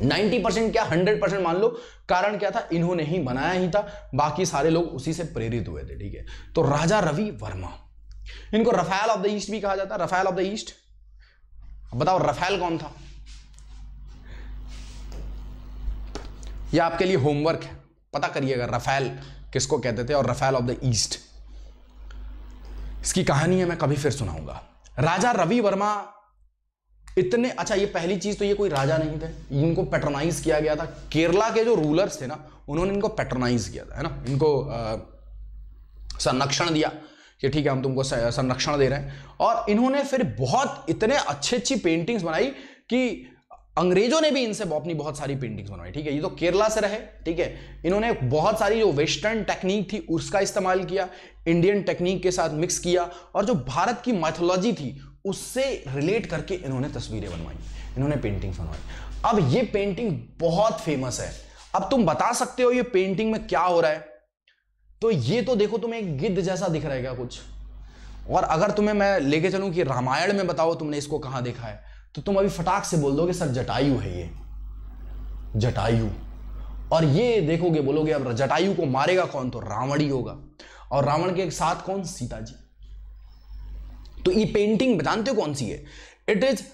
90 परसेंट क्या 100 परसेंट मान लो कारण क्या था इन्होंने ही बनाया ही था बाकी सारे लोग उसी से प्रेरित हुए थे ठीक है तो राजा रवि वर्मा इनको रफेल ऑफ द ईस्ट भी कहा जाता रफेल ऑफ द ईस्ट बताओ रफेल कौन था यह आपके लिए होमवर्क है पता करिएगा रफेल किसको कहते थे और रफेल ऑफ द ईस्ट इसकी कहानी है मैं कभी फिर सुनाऊंगा राजा रवि वर्मा इतने अच्छा ये पहली चीज तो ये कोई राजा नहीं थे इनको पेट्रोनाइज किया गया था केरला के जो रूलर्स थे ना उन्होंने इनको पेट्रोनाइज किया था है ना इनको संरक्षण दिया कि ठीक है हम तुमको संरक्षण दे रहे हैं और इन्होंने फिर बहुत इतने अच्छी अच्छी पेंटिंग्स बनाई कि अंग्रेजों ने भी इनसे अपनी बहुत सारी पेंटिंग्स बनवाई ठीक है ये तो केरला से रहे ठीक है इन्होंने बहुत सारी जो वेस्टर्न टेक्निक थी उसका इस्तेमाल किया इंडियन टेक्निक के साथ मिक्स किया और जो भारत की मैथोलॉजी थी उससे रिलेट करके इन्होंने तस्वीरें बनवाई इन्होंने पेंटिंग्स बनवाई अब ये पेंटिंग बहुत फेमस है अब तुम बता सकते हो ये पेंटिंग में क्या हो रहा है तो ये तो देखो तुम्हें गिद्ध जैसा दिख रहेगा कुछ और अगर तुम्हें मैं लेके चलूं कि रामायण में बताओ तुमने इसको कहां देखा है तो तुम अभी फटाक से बोल दोगे सर जटायु है ये जटायु और ये देखोगे बोलोगे अब जटायु को मारेगा कौन तो रावण ही होगा और रावण के साथ कौन सीता जी तो ये पेंटिंग जानते हो कौन सी है इट इज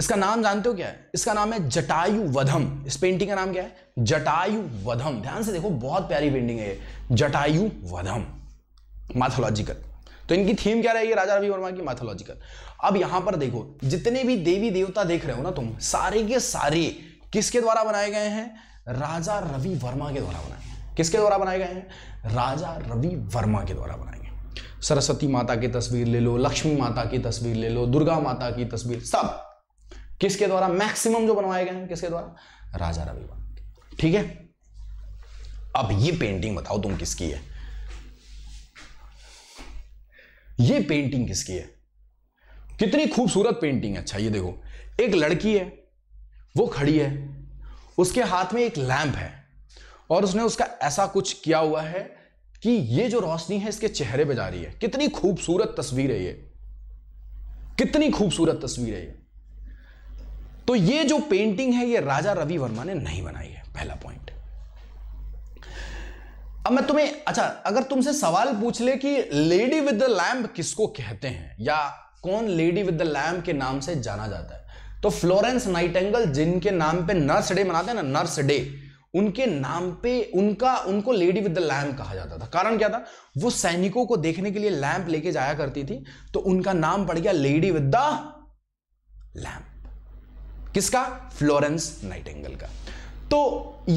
इसका नाम जानते हो क्या है इसका नाम है जटायु वधम इस पेंटिंग का नाम क्या है जटायु वधम ध्यान से देखो बहुत प्यारी पेंटिंग है जटायु वधम माथोलॉजिकल तो इनकी थीम क्या रहेगी राजा रवि वर्मा की मैथोलॉजिकल अब यहां पर देखो जितने भी देवी देवता देख रहे हो ना तुम सारे के सारे किसके द्वारा बनाए गए हैं राजा रवि वर्मा के द्वारा बनाए गए किसके द्वारा बनाए गए हैं राजा रवि वर्मा के द्वारा बनाए गए सरस्वती माता की तस्वीर ले लो लक्ष्मी माता की तस्वीर ले लो दुर्गा माता की तस्वीर सब किसके द्वारा मैक्सिमम जो बनवाए गए हैं किसके द्वारा राजा रवि वर्मा ठीक है अब ये पेंटिंग बताओ तुम किसकी है ये पेंटिंग किसकी है कितनी खूबसूरत पेंटिंग है अच्छा ये देखो एक लड़की है वो खड़ी है उसके हाथ में एक लैंप है और उसने उसका ऐसा कुछ किया हुआ है कि ये जो रोशनी है इसके चेहरे पर जा रही है कितनी खूबसूरत तस्वीर है ये कितनी खूबसूरत तस्वीर है ये तो ये जो पेंटिंग है ये राजा रवि वर्मा ने नहीं बनाई है पहला पॉइंट अब मैं तुम्हें अच्छा अगर तुमसे सवाल पूछ ले कि लेडी विद द लैम्प किसको कहते हैं या कौन लेडी विद द लैम्प के नाम से जाना जाता है तो फ्लोरेंस नाइटेंगल जिनके नाम पे नर्स डे मनाते हैं ना नर्स डे उनके नाम पे उनका उनको लेडी विद द लैम्प कहा जाता था कारण क्या था वो सैनिकों को देखने के लिए लैम्प लेके जाया करती थी तो उनका नाम पड़ गया लेडी विद द लैम्प किसका फ्लोरेंस नाइटेंगल का तो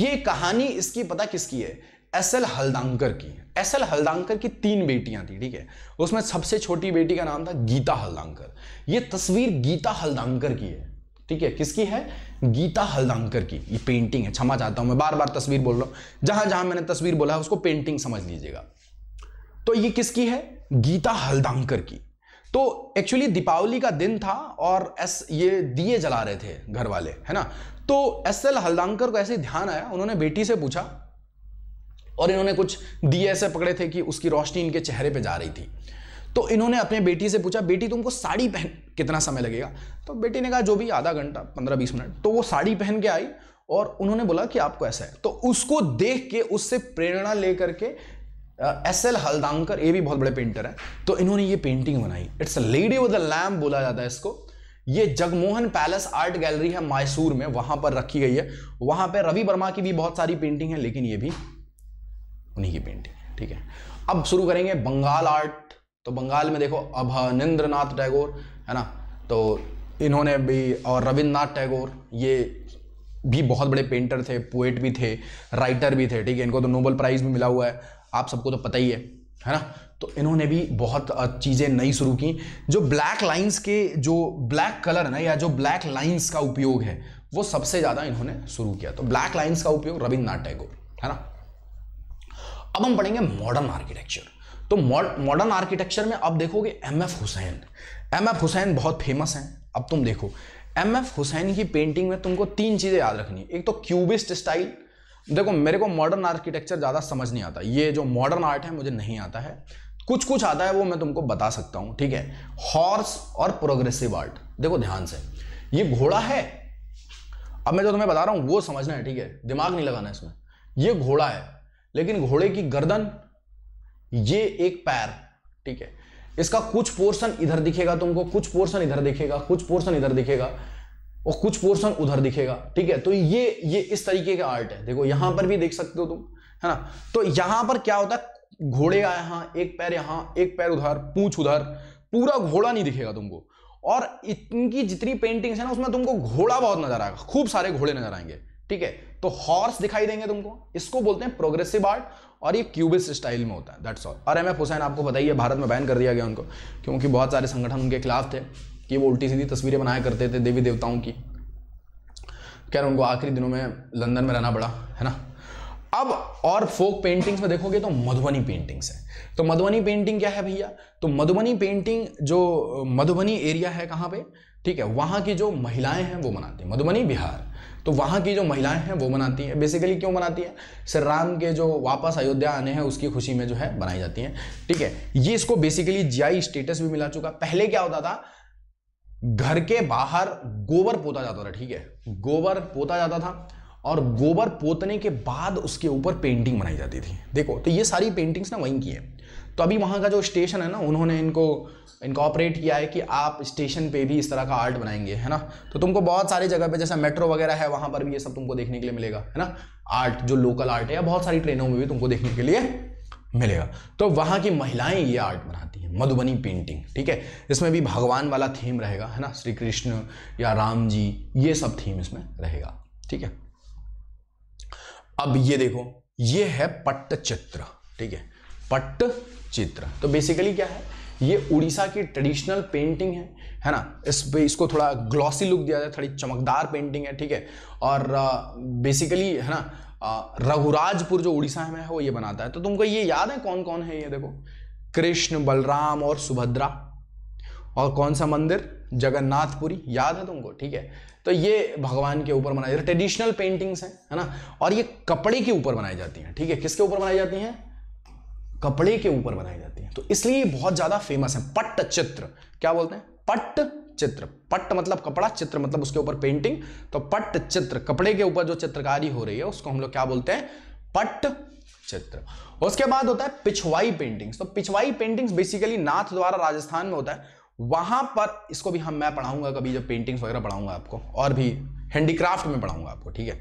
ये कहानी इसकी पता किसकी है एस एल हल्दांकर की एस एल हल्दांकर की तीन बेटियां थी ठीक है उसमें सबसे छोटी बेटी का नाम था गीता हल्दांकर ये तस्वीर गीता हल्दांकर की है ठीक है किसकी है गीता हल्दांकर की ये पेंटिंग है क्षमा चाहता हूं मैं बार बार तस्वीर बोल रहा हूं जहां जहां मैंने तस्वीर बोला है उसको पेंटिंग समझ लीजिएगा तो ये किसकी है गीता हल्दांकर की तो एक्चुअली दीपावली का दिन था और एस ये दिए जला रहे थे घर वाले है ना तो एस एल हल्दांकर को ऐसे ध्यान आया उन्होंने बेटी से पूछा और इन्होंने कुछ दिए ऐसे पकड़े थे कि उसकी रोशनी इनके चेहरे पे जा रही थी तो इन्होंने अपने बेटी से पूछा बेटी तुमको साड़ी पहन कितना समय लगेगा तो बेटी ने कहा जो भी आधा घंटा पंद्रह बीस मिनट तो वो साड़ी पहन के आई और उन्होंने बोला कि आपको ऐसा है तो उसको देख के उससे प्रेरणा लेकर के एस एल हल्दांकर ये भी बहुत बड़े पेंटर हैं तो इन्होंने ये पेंटिंग बनाई it's a lady with a lamp बोला जाता है इसको ये जगमोहन पैलेस आर्ट गैलरी है मैसूर में वहां पर रखी गई है वहां पर रवि वर्मा की भी बहुत सारी पेंटिंग है लेकिन ये भी उन्हीं की पेंटिंग ठीक है अब शुरू करेंगे बंगाल आर्ट तो बंगाल में देखो अभनिंद्र नाथ टैगोर है ना तो इन्होंने भी और रविन्द्रनाथ टैगोर ये भी बहुत बड़े पेंटर थे पोएट भी थे राइटर भी थे ठीक है इनको तो नोबल प्राइज़ भी मिला हुआ है आप सबको तो पता ही है है ना तो इन्होंने भी बहुत चीज़ें नई शुरू की जो ब्लैक लाइंस के जो ब्लैक कलर है ना या जो ब्लैक लाइंस का उपयोग है वो सबसे ज़्यादा इन्होंने शुरू किया तो ब्लैक लाइंस का उपयोग रविन्द्रनाथ टैगोर है ना अब हम पढ़ेंगे मॉडर्न आर्किटेक्चर तो मॉडर्न आर्किटेक्चर में अब देखोगे M F Hussain M F Hussain बहुत फेमस हैं अब तुम देखो एम एफ हुसैन की पेंटिंग में तुमको तीन चीज़ें याद रखनी एक तो क्यूबिस्ट स्टाइल देखो मेरे को मॉडर्न आर्किटेक्चर ज़्यादा समझ नहीं आता ये जो मॉडर्न आर्ट है मुझे नहीं आता है कुछ कुछ आता है वो मैं तुमको बता सकता हूँ ठीक है हॉर्स और प्रोग्रेसिव आर्ट देखो ध्यान से ये घोड़ा है अब मैं जो तुम्हें बता रहा हूँ वो समझना है ठीक है दिमाग नहीं लगाना इसमें ये घोड़ा है लेकिन घोड़े की गर्दन ये एक पैर ठीक है इसका कुछ पोर्शन इधर दिखेगा तुमको कुछ पोर्शन इधर दिखेगा कुछ पोर्शन इधर दिखेगा और कुछ पोर्शन उधर दिखेगा ठीक है तो ये ये इस तरीके का आर्ट है देखो यहां पर भी देख सकते हो तुम है ना तो यहां पर क्या होता है घोड़े का यहां एक पैर यहां एक पैर उधर पूछ उधर पूरा घोड़ा नहीं दिखेगा तुमको और इनकी जितनी पेंटिंग्स है ना उसमें तुमको घोड़ा बहुत नजर आएगा खूब सारे घोड़े नजर आएंगे ठीक है तो हॉर्स दिखाई देंगे तुमको इसको बोलते हैं प्रोग्रेसिव आर्ट और ये क्यूबिस स्टाइल में होता है दैट्स ऑल और एम एफ हुसैन आपको बताइए भारत में बैन कर दिया गया उनको क्योंकि बहुत सारे संगठन उनके खिलाफ थे कि वो उल्टी सीधी तस्वीरें बनाया करते थे देवी देवताओं की खैर उनको आखिरी दिनों में लंदन में रहना पड़ा है ना अब और फोक पेंटिंग्स में देखोगे तो मधुबनी पेंटिंग्स है तो मधुबनी पेंटिंग क्या है भैया तो मधुबनी पेंटिंग जो मधुबनी एरिया है कहाँ पे ठीक है वहाँ की जो महिलाएं हैं वो बनाती हैं मधुबनी बिहार तो वहाँ की जो महिलाएं हैं वो मनाती हैं बेसिकली क्यों मनाती हैं श्री राम के जो वापस अयोध्या आने हैं उसकी खुशी में जो है बनाई जाती हैं ठीक है ये इसको बेसिकली जीआई स्टेटस भी मिला चुका पहले क्या होता था घर के बाहर गोबर पोता जाता था ठीक है गोबर पोता जाता था और गोबर पोतने के बाद उसके ऊपर पेंटिंग बनाई जाती थी देखो तो ये सारी पेंटिंग्स ना वहीं की है तो अभी वहाँ का जो स्टेशन है ना उन्होंने इनको इनकॉपरेट किया है कि आप स्टेशन पे भी इस तरह का आर्ट बनाएंगे है ना तो तुमको बहुत सारी जगह पे जैसे मेट्रो वगैरह है वहाँ पर भी ये सब तुमको देखने के लिए मिलेगा है ना आर्ट जो लोकल आर्ट है या बहुत सारी ट्रेनों में भी तुमको देखने के लिए मिलेगा तो वहाँ की महिलाएं ये आर्ट बनाती हैं मधुबनी पेंटिंग ठीक है इसमें भी भगवान वाला थीम रहेगा है ना श्री कृष्ण या राम जी ये सब थीम इसमें रहेगा ठीक है अब ये देखो ये है पट्टचित्र ठीक है पट्ट चित्र तो बेसिकली क्या है ये उड़ीसा की ट्रेडिशनल पेंटिंग है है ना इस पे इसको थोड़ा ग्लॉसी लुक दिया जाए थोड़ी चमकदार पेंटिंग है ठीक है और बेसिकली uh, है ना uh, रघुराजपुर जो उड़ीसा में है वो ये बनाता है तो तुमको ये याद है कौन कौन है ये देखो कृष्ण बलराम और सुभद्रा और कौन सा मंदिर जगन्नाथपुरी याद है तुमको ठीक है तो ये भगवान के ऊपर बनाई ट्रेडिशनल पेंटिंग्स हैं है ना और ये कपड़े के ऊपर बनाई जाती हैं ठीक है किसके ऊपर बनाई जाती हैं कपड़े के ऊपर बनाई जाती है तो इसलिए बहुत ज़्यादा फेमस है पट्ट चित्र क्या बोलते हैं पट्ट चित्र पट्ट मतलब कपड़ा चित्र मतलब उसके ऊपर पेंटिंग तो पट्ट चित्र कपड़े के ऊपर जो चित्रकारी हो रही है उसको हम लोग क्या बोलते हैं पट्ट चित्र उसके बाद होता है पिछवाई पेंटिंग्स तो पिछवाई पेंटिंग्स बेसिकली नाथ द्वारा राजस्थान में होता है वहां पर इसको भी हम मैं पढ़ाऊंगा कभी जब पेंटिंग्स वगैरह पढ़ाऊंगा आपको और भी हैंडीक्राफ्ट में पढ़ाऊंगा आपको ठीक है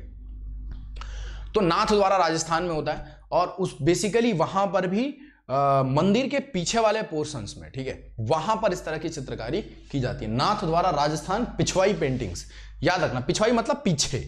तो नाथ द्वारा राजस्थान में होता है और उस बेसिकली वहां पर भी आ, मंदिर के पीछे वाले पोर्शंस में ठीक है वहां पर इस तरह की चित्रकारी की जाती है नाथ द्वारा राजस्थान पिछवाई पेंटिंग्स याद रखना पिछवाई मतलब पीछे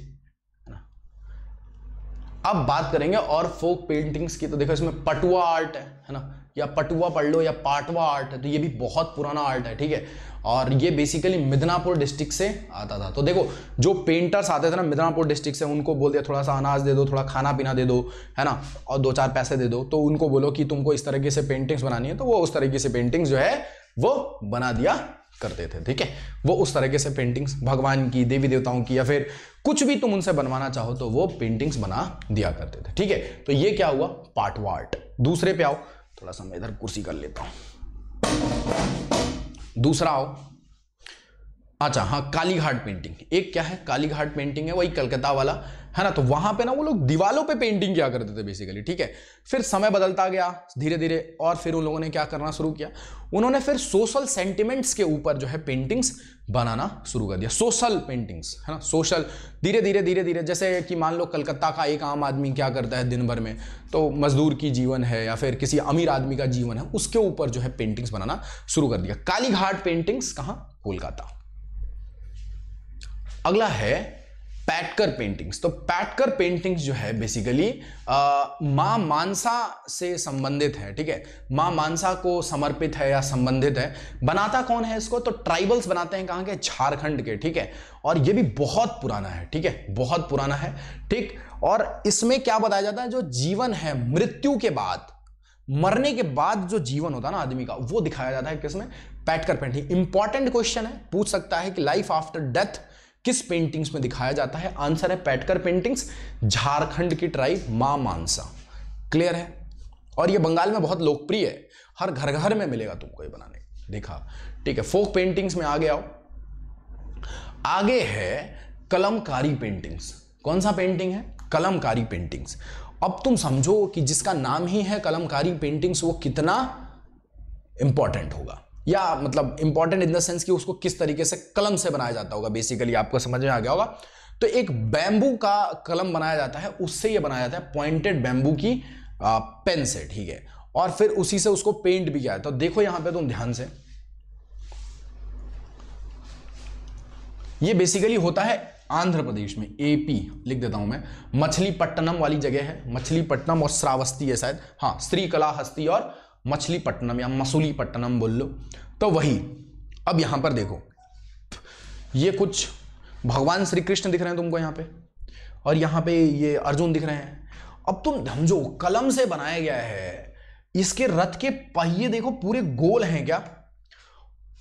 अब बात करेंगे और फोक पेंटिंग्स की तो देखो इसमें पटुआ आर्ट है है ना या पटुआ पढ़ लो या पाटवा आर्ट तो ये भी बहुत पुराना आर्ट है ठीक है और ये बेसिकली मिदनापुर डिस्ट्रिक्ट से आता था तो देखो जो पेंटर्स आते थे ना मिदनापुर डिस्ट्रिक्ट से उनको बोल दिया थोड़ा सा अनाज दे दो थोड़ा खाना पीना दे दो है ना और दो चार पैसे दे दो तो उनको बोलो कि तुमको इस तरीके से पेंटिंग्स बनानी है तो वो उस तरीके से पेंटिंग्स जो है वो बना दिया करते थे ठीक है वो उस तरीके से पेंटिंग्स भगवान की देवी देवताओं की या फिर कुछ भी तुम उनसे बनवाना चाहो तो वो पेंटिंग्स बना दिया करते थे ठीक है तो ये क्या हुआ पाटवा आर्ट दूसरे पे आओ थोड़ा सा मैं इधर कुर्सी कर लेता हूं दूसरा आओ अच्छा हाँ कालीघाट पेंटिंग एक क्या है कालीघाट पेंटिंग है वही कलकत्ता वाला है ना तो वहां पे ना वो लोग दीवालों पे पेंटिंग किया करते थे बेसिकली ठीक है फिर समय बदलता गया धीरे धीरे और फिर उन लोगों ने क्या करना शुरू किया उन्होंने फिर सोशल सेंटिमेंट्स के ऊपर जो है पेंटिंग्स बनाना शुरू कर दिया सोशल पेंटिंग्स है ना सोशल धीरे धीरे धीरे धीरे जैसे कि मान लो कलकत्ता का एक आम आदमी क्या करता है दिन भर में तो मजदूर की जीवन है या फिर किसी अमीर आदमी का जीवन है उसके ऊपर जो है पेंटिंग्स बनाना शुरू कर दिया कालीघाट पेंटिंग्स कहाँ कोलकाता अगला है पैटकर पेंटिंग्स तो पैटकर पेंटिंग्स जो है बेसिकली माँ मानसा से संबंधित है ठीक है माँ मानसा को समर्पित है या संबंधित है बनाता कौन है इसको तो ट्राइबल्स बनाते हैं कहाँ के झारखंड के ठीक है और ये भी बहुत पुराना है ठीक है बहुत पुराना है ठीक और इसमें क्या बताया जाता है जो जीवन है मृत्यु के बाद मरने के बाद जो जीवन होता है ना आदमी का वो दिखाया जाता है किसमें पैटकर पेंटिंग इंपॉर्टेंट क्वेश्चन है पूछ सकता है कि लाइफ आफ्टर डेथ किस पेंटिंग्स में दिखाया जाता है आंसर है पैटकर पेंटिंग्स झारखंड की ट्राइब मां मानसा क्लियर है और ये बंगाल में बहुत लोकप्रिय है हर घर घर में मिलेगा तुमको ये बनाने देखा ठीक है फोक पेंटिंग्स में आगे आओ आगे है कलमकारी पेंटिंग्स कौन सा पेंटिंग है कलमकारी पेंटिंग्स अब तुम समझो कि जिसका नाम ही है कलमकारी पेंटिंग्स वो कितना इंपॉर्टेंट होगा या मतलब इंपॉर्टेंट इन द सेंस कि उसको किस तरीके से कलम से बनाया जाता होगा बेसिकली आपको समझ में आ गया होगा तो एक बैम्बू का कलम बनाया जाता है उससे ये बनाया जाता है पॉइंटेड बैम्बू की पेन से ठीक है और फिर उसी से उसको पेंट भी किया जाता है तो देखो यहां पे तुम ध्यान से ये बेसिकली होता है आंध्र प्रदेश में एपी लिख देता हूं मैं मछलीपट्टनम वाली जगह है मछलीपट्टनम और श्रावस्ती है शायद हाँ श्रीकला कला हस्ती और मछलीपट्टनम या मसूलीपट्टनम बोल लो तो वही अब यहां पर देखो ये कुछ भगवान श्री कृष्ण दिख रहे हैं तुमको यहां पे और यहां पे ये अर्जुन दिख रहे हैं अब तुम समझो कलम से बनाया गया है इसके रथ के पहिए देखो पूरे गोल हैं क्या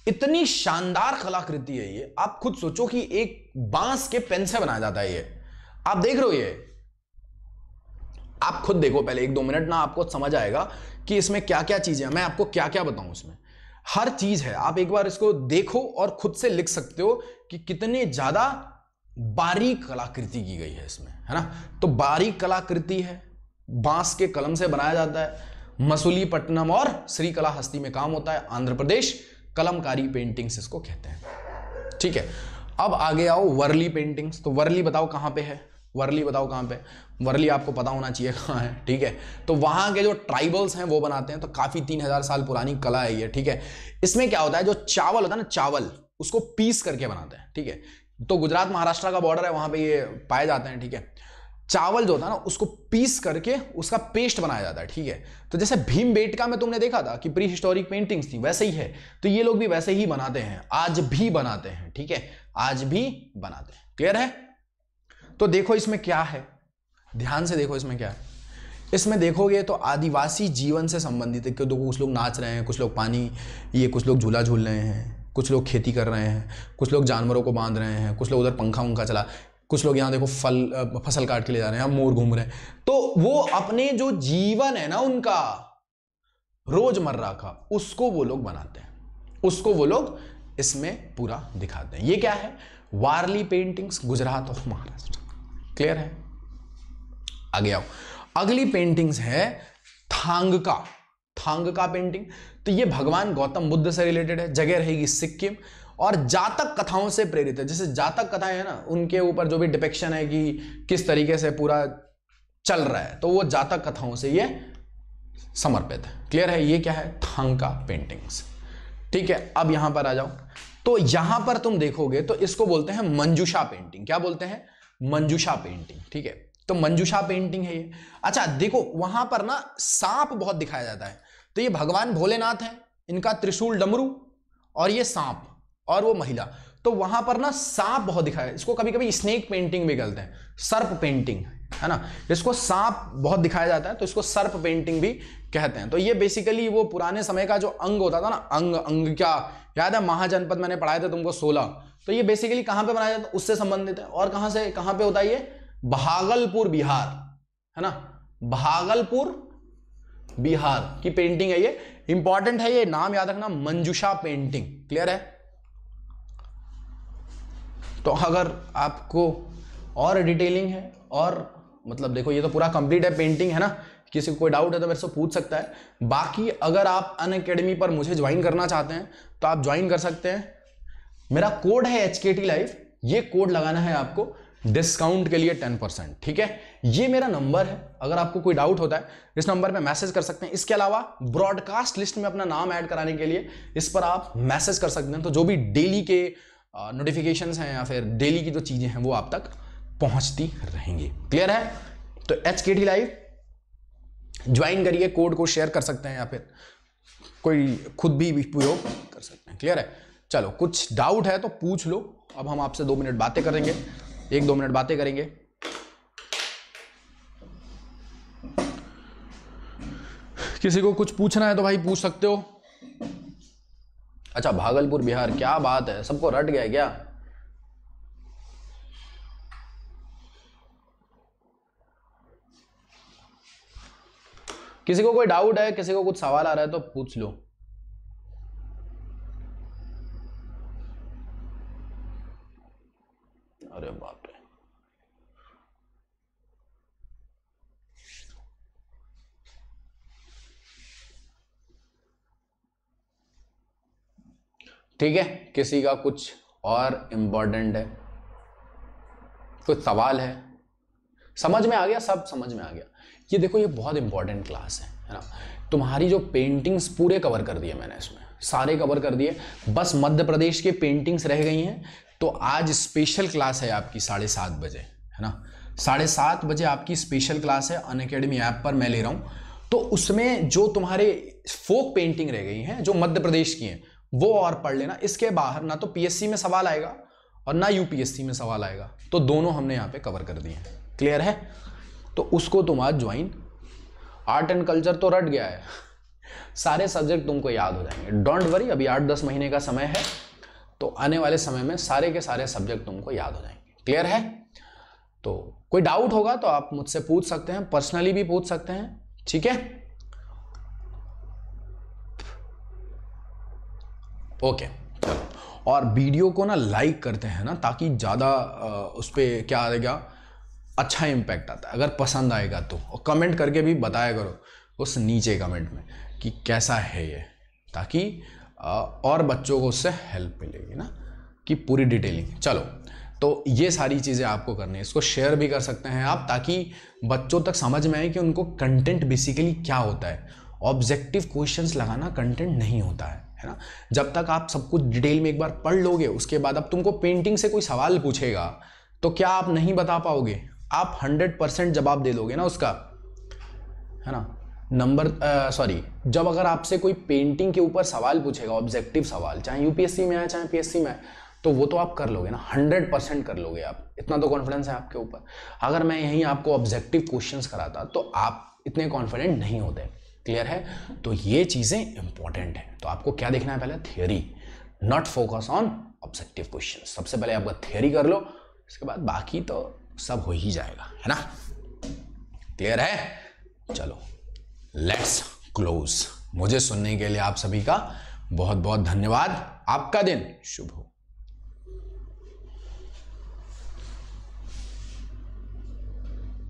इतनी शानदार कलाकृति है ये आप खुद सोचो कि एक बांस के पेन से बनाया जाता है ये आप देख रहे हो ये आप खुद देखो पहले एक दो मिनट ना आपको समझ आएगा कि इसमें क्या क्या चीज़ें हैं मैं आपको क्या क्या बताऊं इसमें हर चीज़ है आप एक बार इसको देखो और खुद से लिख सकते हो कि कितने ज़्यादा बारीक कलाकृति की गई है इसमें है ना तो बारीक कलाकृति है बांस के कलम से बनाया जाता है पट्टनम और श्री कला हस्ती में काम होता है आंध्र प्रदेश कलमकारी पेंटिंग्स इसको कहते हैं ठीक है अब आगे आओ वर्ली पेंटिंग्स तो वर्ली बताओ कहां पे है वर्ली बताओ कहाँ पे वर्ली आपको पता होना चाहिए कहाँ है ठीक है तो वहाँ के जो ट्राइबल्स हैं वो बनाते हैं तो काफ़ी तीन हज़ार साल पुरानी कला है ये ठीक है इसमें क्या होता है जो चावल होता है ना चावल उसको पीस करके बनाते हैं ठीक है तो गुजरात महाराष्ट्र का बॉर्डर है वहाँ पर ये पाए जाते हैं ठीक है चावल जो होता है ना उसको पीस करके उसका पेस्ट बनाया जाता है ठीक है तो जैसे भीम बेटका में तुमने देखा था कि प्री हिस्टोरिक पेंटिंग्स थी वैसे ही है तो ये लोग भी वैसे ही बनाते हैं आज भी बनाते हैं ठीक है आज भी बनाते हैं क्लियर है तो देखो इसमें क्या है ध्यान से देखो इसमें क्या है इसमें देखोगे तो आदिवासी जीवन से संबंधित है क्योंकि कुछ लोग नाच रहे हैं कुछ लोग पानी ये कुछ लोग झूला झूल रहे हैं कुछ लोग खेती कर रहे हैं कुछ लोग जानवरों को बांध रहे हैं कुछ लोग उधर पंखा वंखा चला कुछ लोग यहाँ देखो फल फसल काट के ले जा रहे हैं मोर घूम रहे हैं तो वो अपने जो जीवन है ना उनका रोजमर्रा का उसको वो लोग बनाते हैं उसको वो लोग इसमें पूरा दिखाते हैं ये क्या है वारली पेंटिंग्स गुजरात और महाराष्ट्र क्लियर है आगे आओ अगली पेंटिंग्स है थांग का थांग का पेंटिंग तो ये भगवान गौतम बुद्ध से रिलेटेड है जगह रहेगी सिक्किम और जातक कथाओं से प्रेरित है जैसे जातक कथाएं है ना उनके ऊपर जो भी डिपेक्शन है कि किस तरीके से पूरा चल रहा है तो वो जातक कथाओं से ये समर्पित है क्लियर है ये क्या है थांग का पेंटिंग्स ठीक है अब यहां पर आ जाओ तो यहां पर तुम देखोगे तो इसको बोलते हैं मंजूषा पेंटिंग क्या बोलते हैं मंजूषा पेंटिंग ठीक है तो मंजूषा पेंटिंग है ये अच्छा देखो वहां पर ना सांप बहुत दिखाया जाता है तो ये भगवान भोलेनाथ है इनका त्रिशूल डमरू और ये सांप और वो महिला तो वहां पर ना सांप बहुत दिखाया इसको कभी कभी स्नेक पेंटिंग भी कहते हैं सर्प पेंटिंग है ना इसको सांप बहुत दिखाया जाता है तो इसको सर्प पेंटिंग भी कहते हैं तो ये बेसिकली वो पुराने समय का जो अंग होता था ना अंग अंग क्या याद है महाजनपद मैंने पढ़ाया था तुमको सोलह तो ये बेसिकली कहां पे बनाया जाता है उससे संबंधित है और कहां से कहां पे होता है ये भागलपुर बिहार है ना भागलपुर बिहार की पेंटिंग है ये इंपॉर्टेंट है ये नाम याद रखना मंजुषा पेंटिंग क्लियर है तो अगर आपको और डिटेलिंग है और मतलब देखो ये तो पूरा कंप्लीट है पेंटिंग है ना किसी को कोई डाउट है तो मेरे से पूछ सकता है बाकी अगर आप अन अकेडमी पर मुझे ज्वाइन करना चाहते हैं तो आप ज्वाइन कर सकते हैं मेरा कोड है एच के टी लाइफ ये कोड लगाना है आपको डिस्काउंट के लिए टेन परसेंट ठीक है ये मेरा नंबर है अगर आपको कोई डाउट होता है इस नंबर पे मैसेज कर सकते हैं इसके अलावा ब्रॉडकास्ट लिस्ट में अपना नाम ऐड कराने के लिए इस पर आप मैसेज कर सकते हैं तो जो भी डेली के नोटिफिकेशन हैं या फिर डेली की जो चीज़ें हैं वो आप तक पहुंचती रहेंगी क्लियर है तो H K T live join करिए कोड को शेयर कर सकते हैं या फिर कोई खुद भी प्रयोग कर सकते हैं क्लियर है चलो कुछ डाउट है तो पूछ लो अब हम आपसे दो मिनट बातें करेंगे एक दो मिनट बातें करेंगे किसी को कुछ पूछना है तो भाई पूछ सकते हो अच्छा भागलपुर बिहार क्या बात है सबको रट गया क्या किसी को कोई डाउट है किसी को कुछ सवाल आ रहा है तो पूछ लो अरे बाप रे ठीक है किसी का कुछ और इंपॉर्टेंट है कुछ सवाल है समझ में आ गया सब समझ में आ गया ये देखो ये बहुत इंपॉर्टेंट क्लास है है ना तुम्हारी जो पेंटिंग्स पूरे कवर कर दिए मैंने इसमें सारे कवर कर दिए बस मध्य प्रदेश के पेंटिंग्स रह गई हैं तो आज स्पेशल क्लास है आपकी साढ़े सात बजे है ना साढ़े सात बजे आपकी स्पेशल क्लास है अन अकेडमी ऐप पर मैं ले रहा हूँ तो उसमें जो तुम्हारे फोक पेंटिंग रह गई हैं जो मध्य प्रदेश की हैं वो और पढ़ लेना इसके बाहर ना तो पी में सवाल आएगा और ना यूपीएससी में सवाल आएगा तो दोनों हमने यहाँ पे कवर कर दिए हैं क्लियर है तो उसको तुम आज ज्वाइन आर्ट एंड कल्चर तो रट गया है सारे सब्जेक्ट तुमको याद हो जाएंगे डोंट वरी अभी आठ दस महीने का समय है तो आने वाले समय में सारे के सारे सब्जेक्ट तुमको याद हो जाएंगे क्लियर है तो कोई डाउट होगा तो आप मुझसे पूछ सकते हैं पर्सनली भी पूछ सकते हैं ठीक है ओके और वीडियो को ना लाइक करते हैं ना ताकि ज़्यादा उस पर क्या आएगा अच्छा इंपैक्ट आता है अगर पसंद आएगा तो और कमेंट करके भी बताया करो उस नीचे कमेंट में कि कैसा है ये ताकि और बच्चों को उससे हेल्प मिलेगी ना कि पूरी डिटेलिंग चलो तो ये सारी चीज़ें आपको करनी है इसको शेयर भी कर सकते हैं आप ताकि बच्चों तक समझ में आए कि उनको कंटेंट बेसिकली क्या होता है ऑब्जेक्टिव क्वेश्चंस लगाना कंटेंट नहीं होता है है ना जब तक आप सब कुछ डिटेल में एक बार पढ़ लोगे उसके बाद अब तुमको पेंटिंग से कोई सवाल पूछेगा तो क्या आप नहीं बता पाओगे आप हंड्रेड परसेंट जवाब दे दोगे ना उसका है ना नंबर सॉरी जब अगर आपसे कोई पेंटिंग के ऊपर सवाल पूछेगा ऑब्जेक्टिव सवाल चाहे यूपीएससी में आए चाहे पीएससी में आए तो वो तो आप कर लोगे ना हंड्रेड परसेंट कर लोगे आप इतना तो कॉन्फिडेंस है आपके ऊपर अगर मैं यहीं आपको ऑब्जेक्टिव क्वेश्चंस कराता तो आप इतने कॉन्फिडेंट नहीं होते क्लियर है तो ये चीज़ें इंपॉर्टेंट हैं तो आपको क्या देखना है पहले theory not focus on objective question सबसे पहले आपका थियोरी कर लो उसके बाद बाकी तो सब हो ही जाएगा है ना क्लियर है चलो लेट्स क्लोज मुझे सुनने के लिए आप सभी का बहुत बहुत धन्यवाद आपका दिन शुभ हो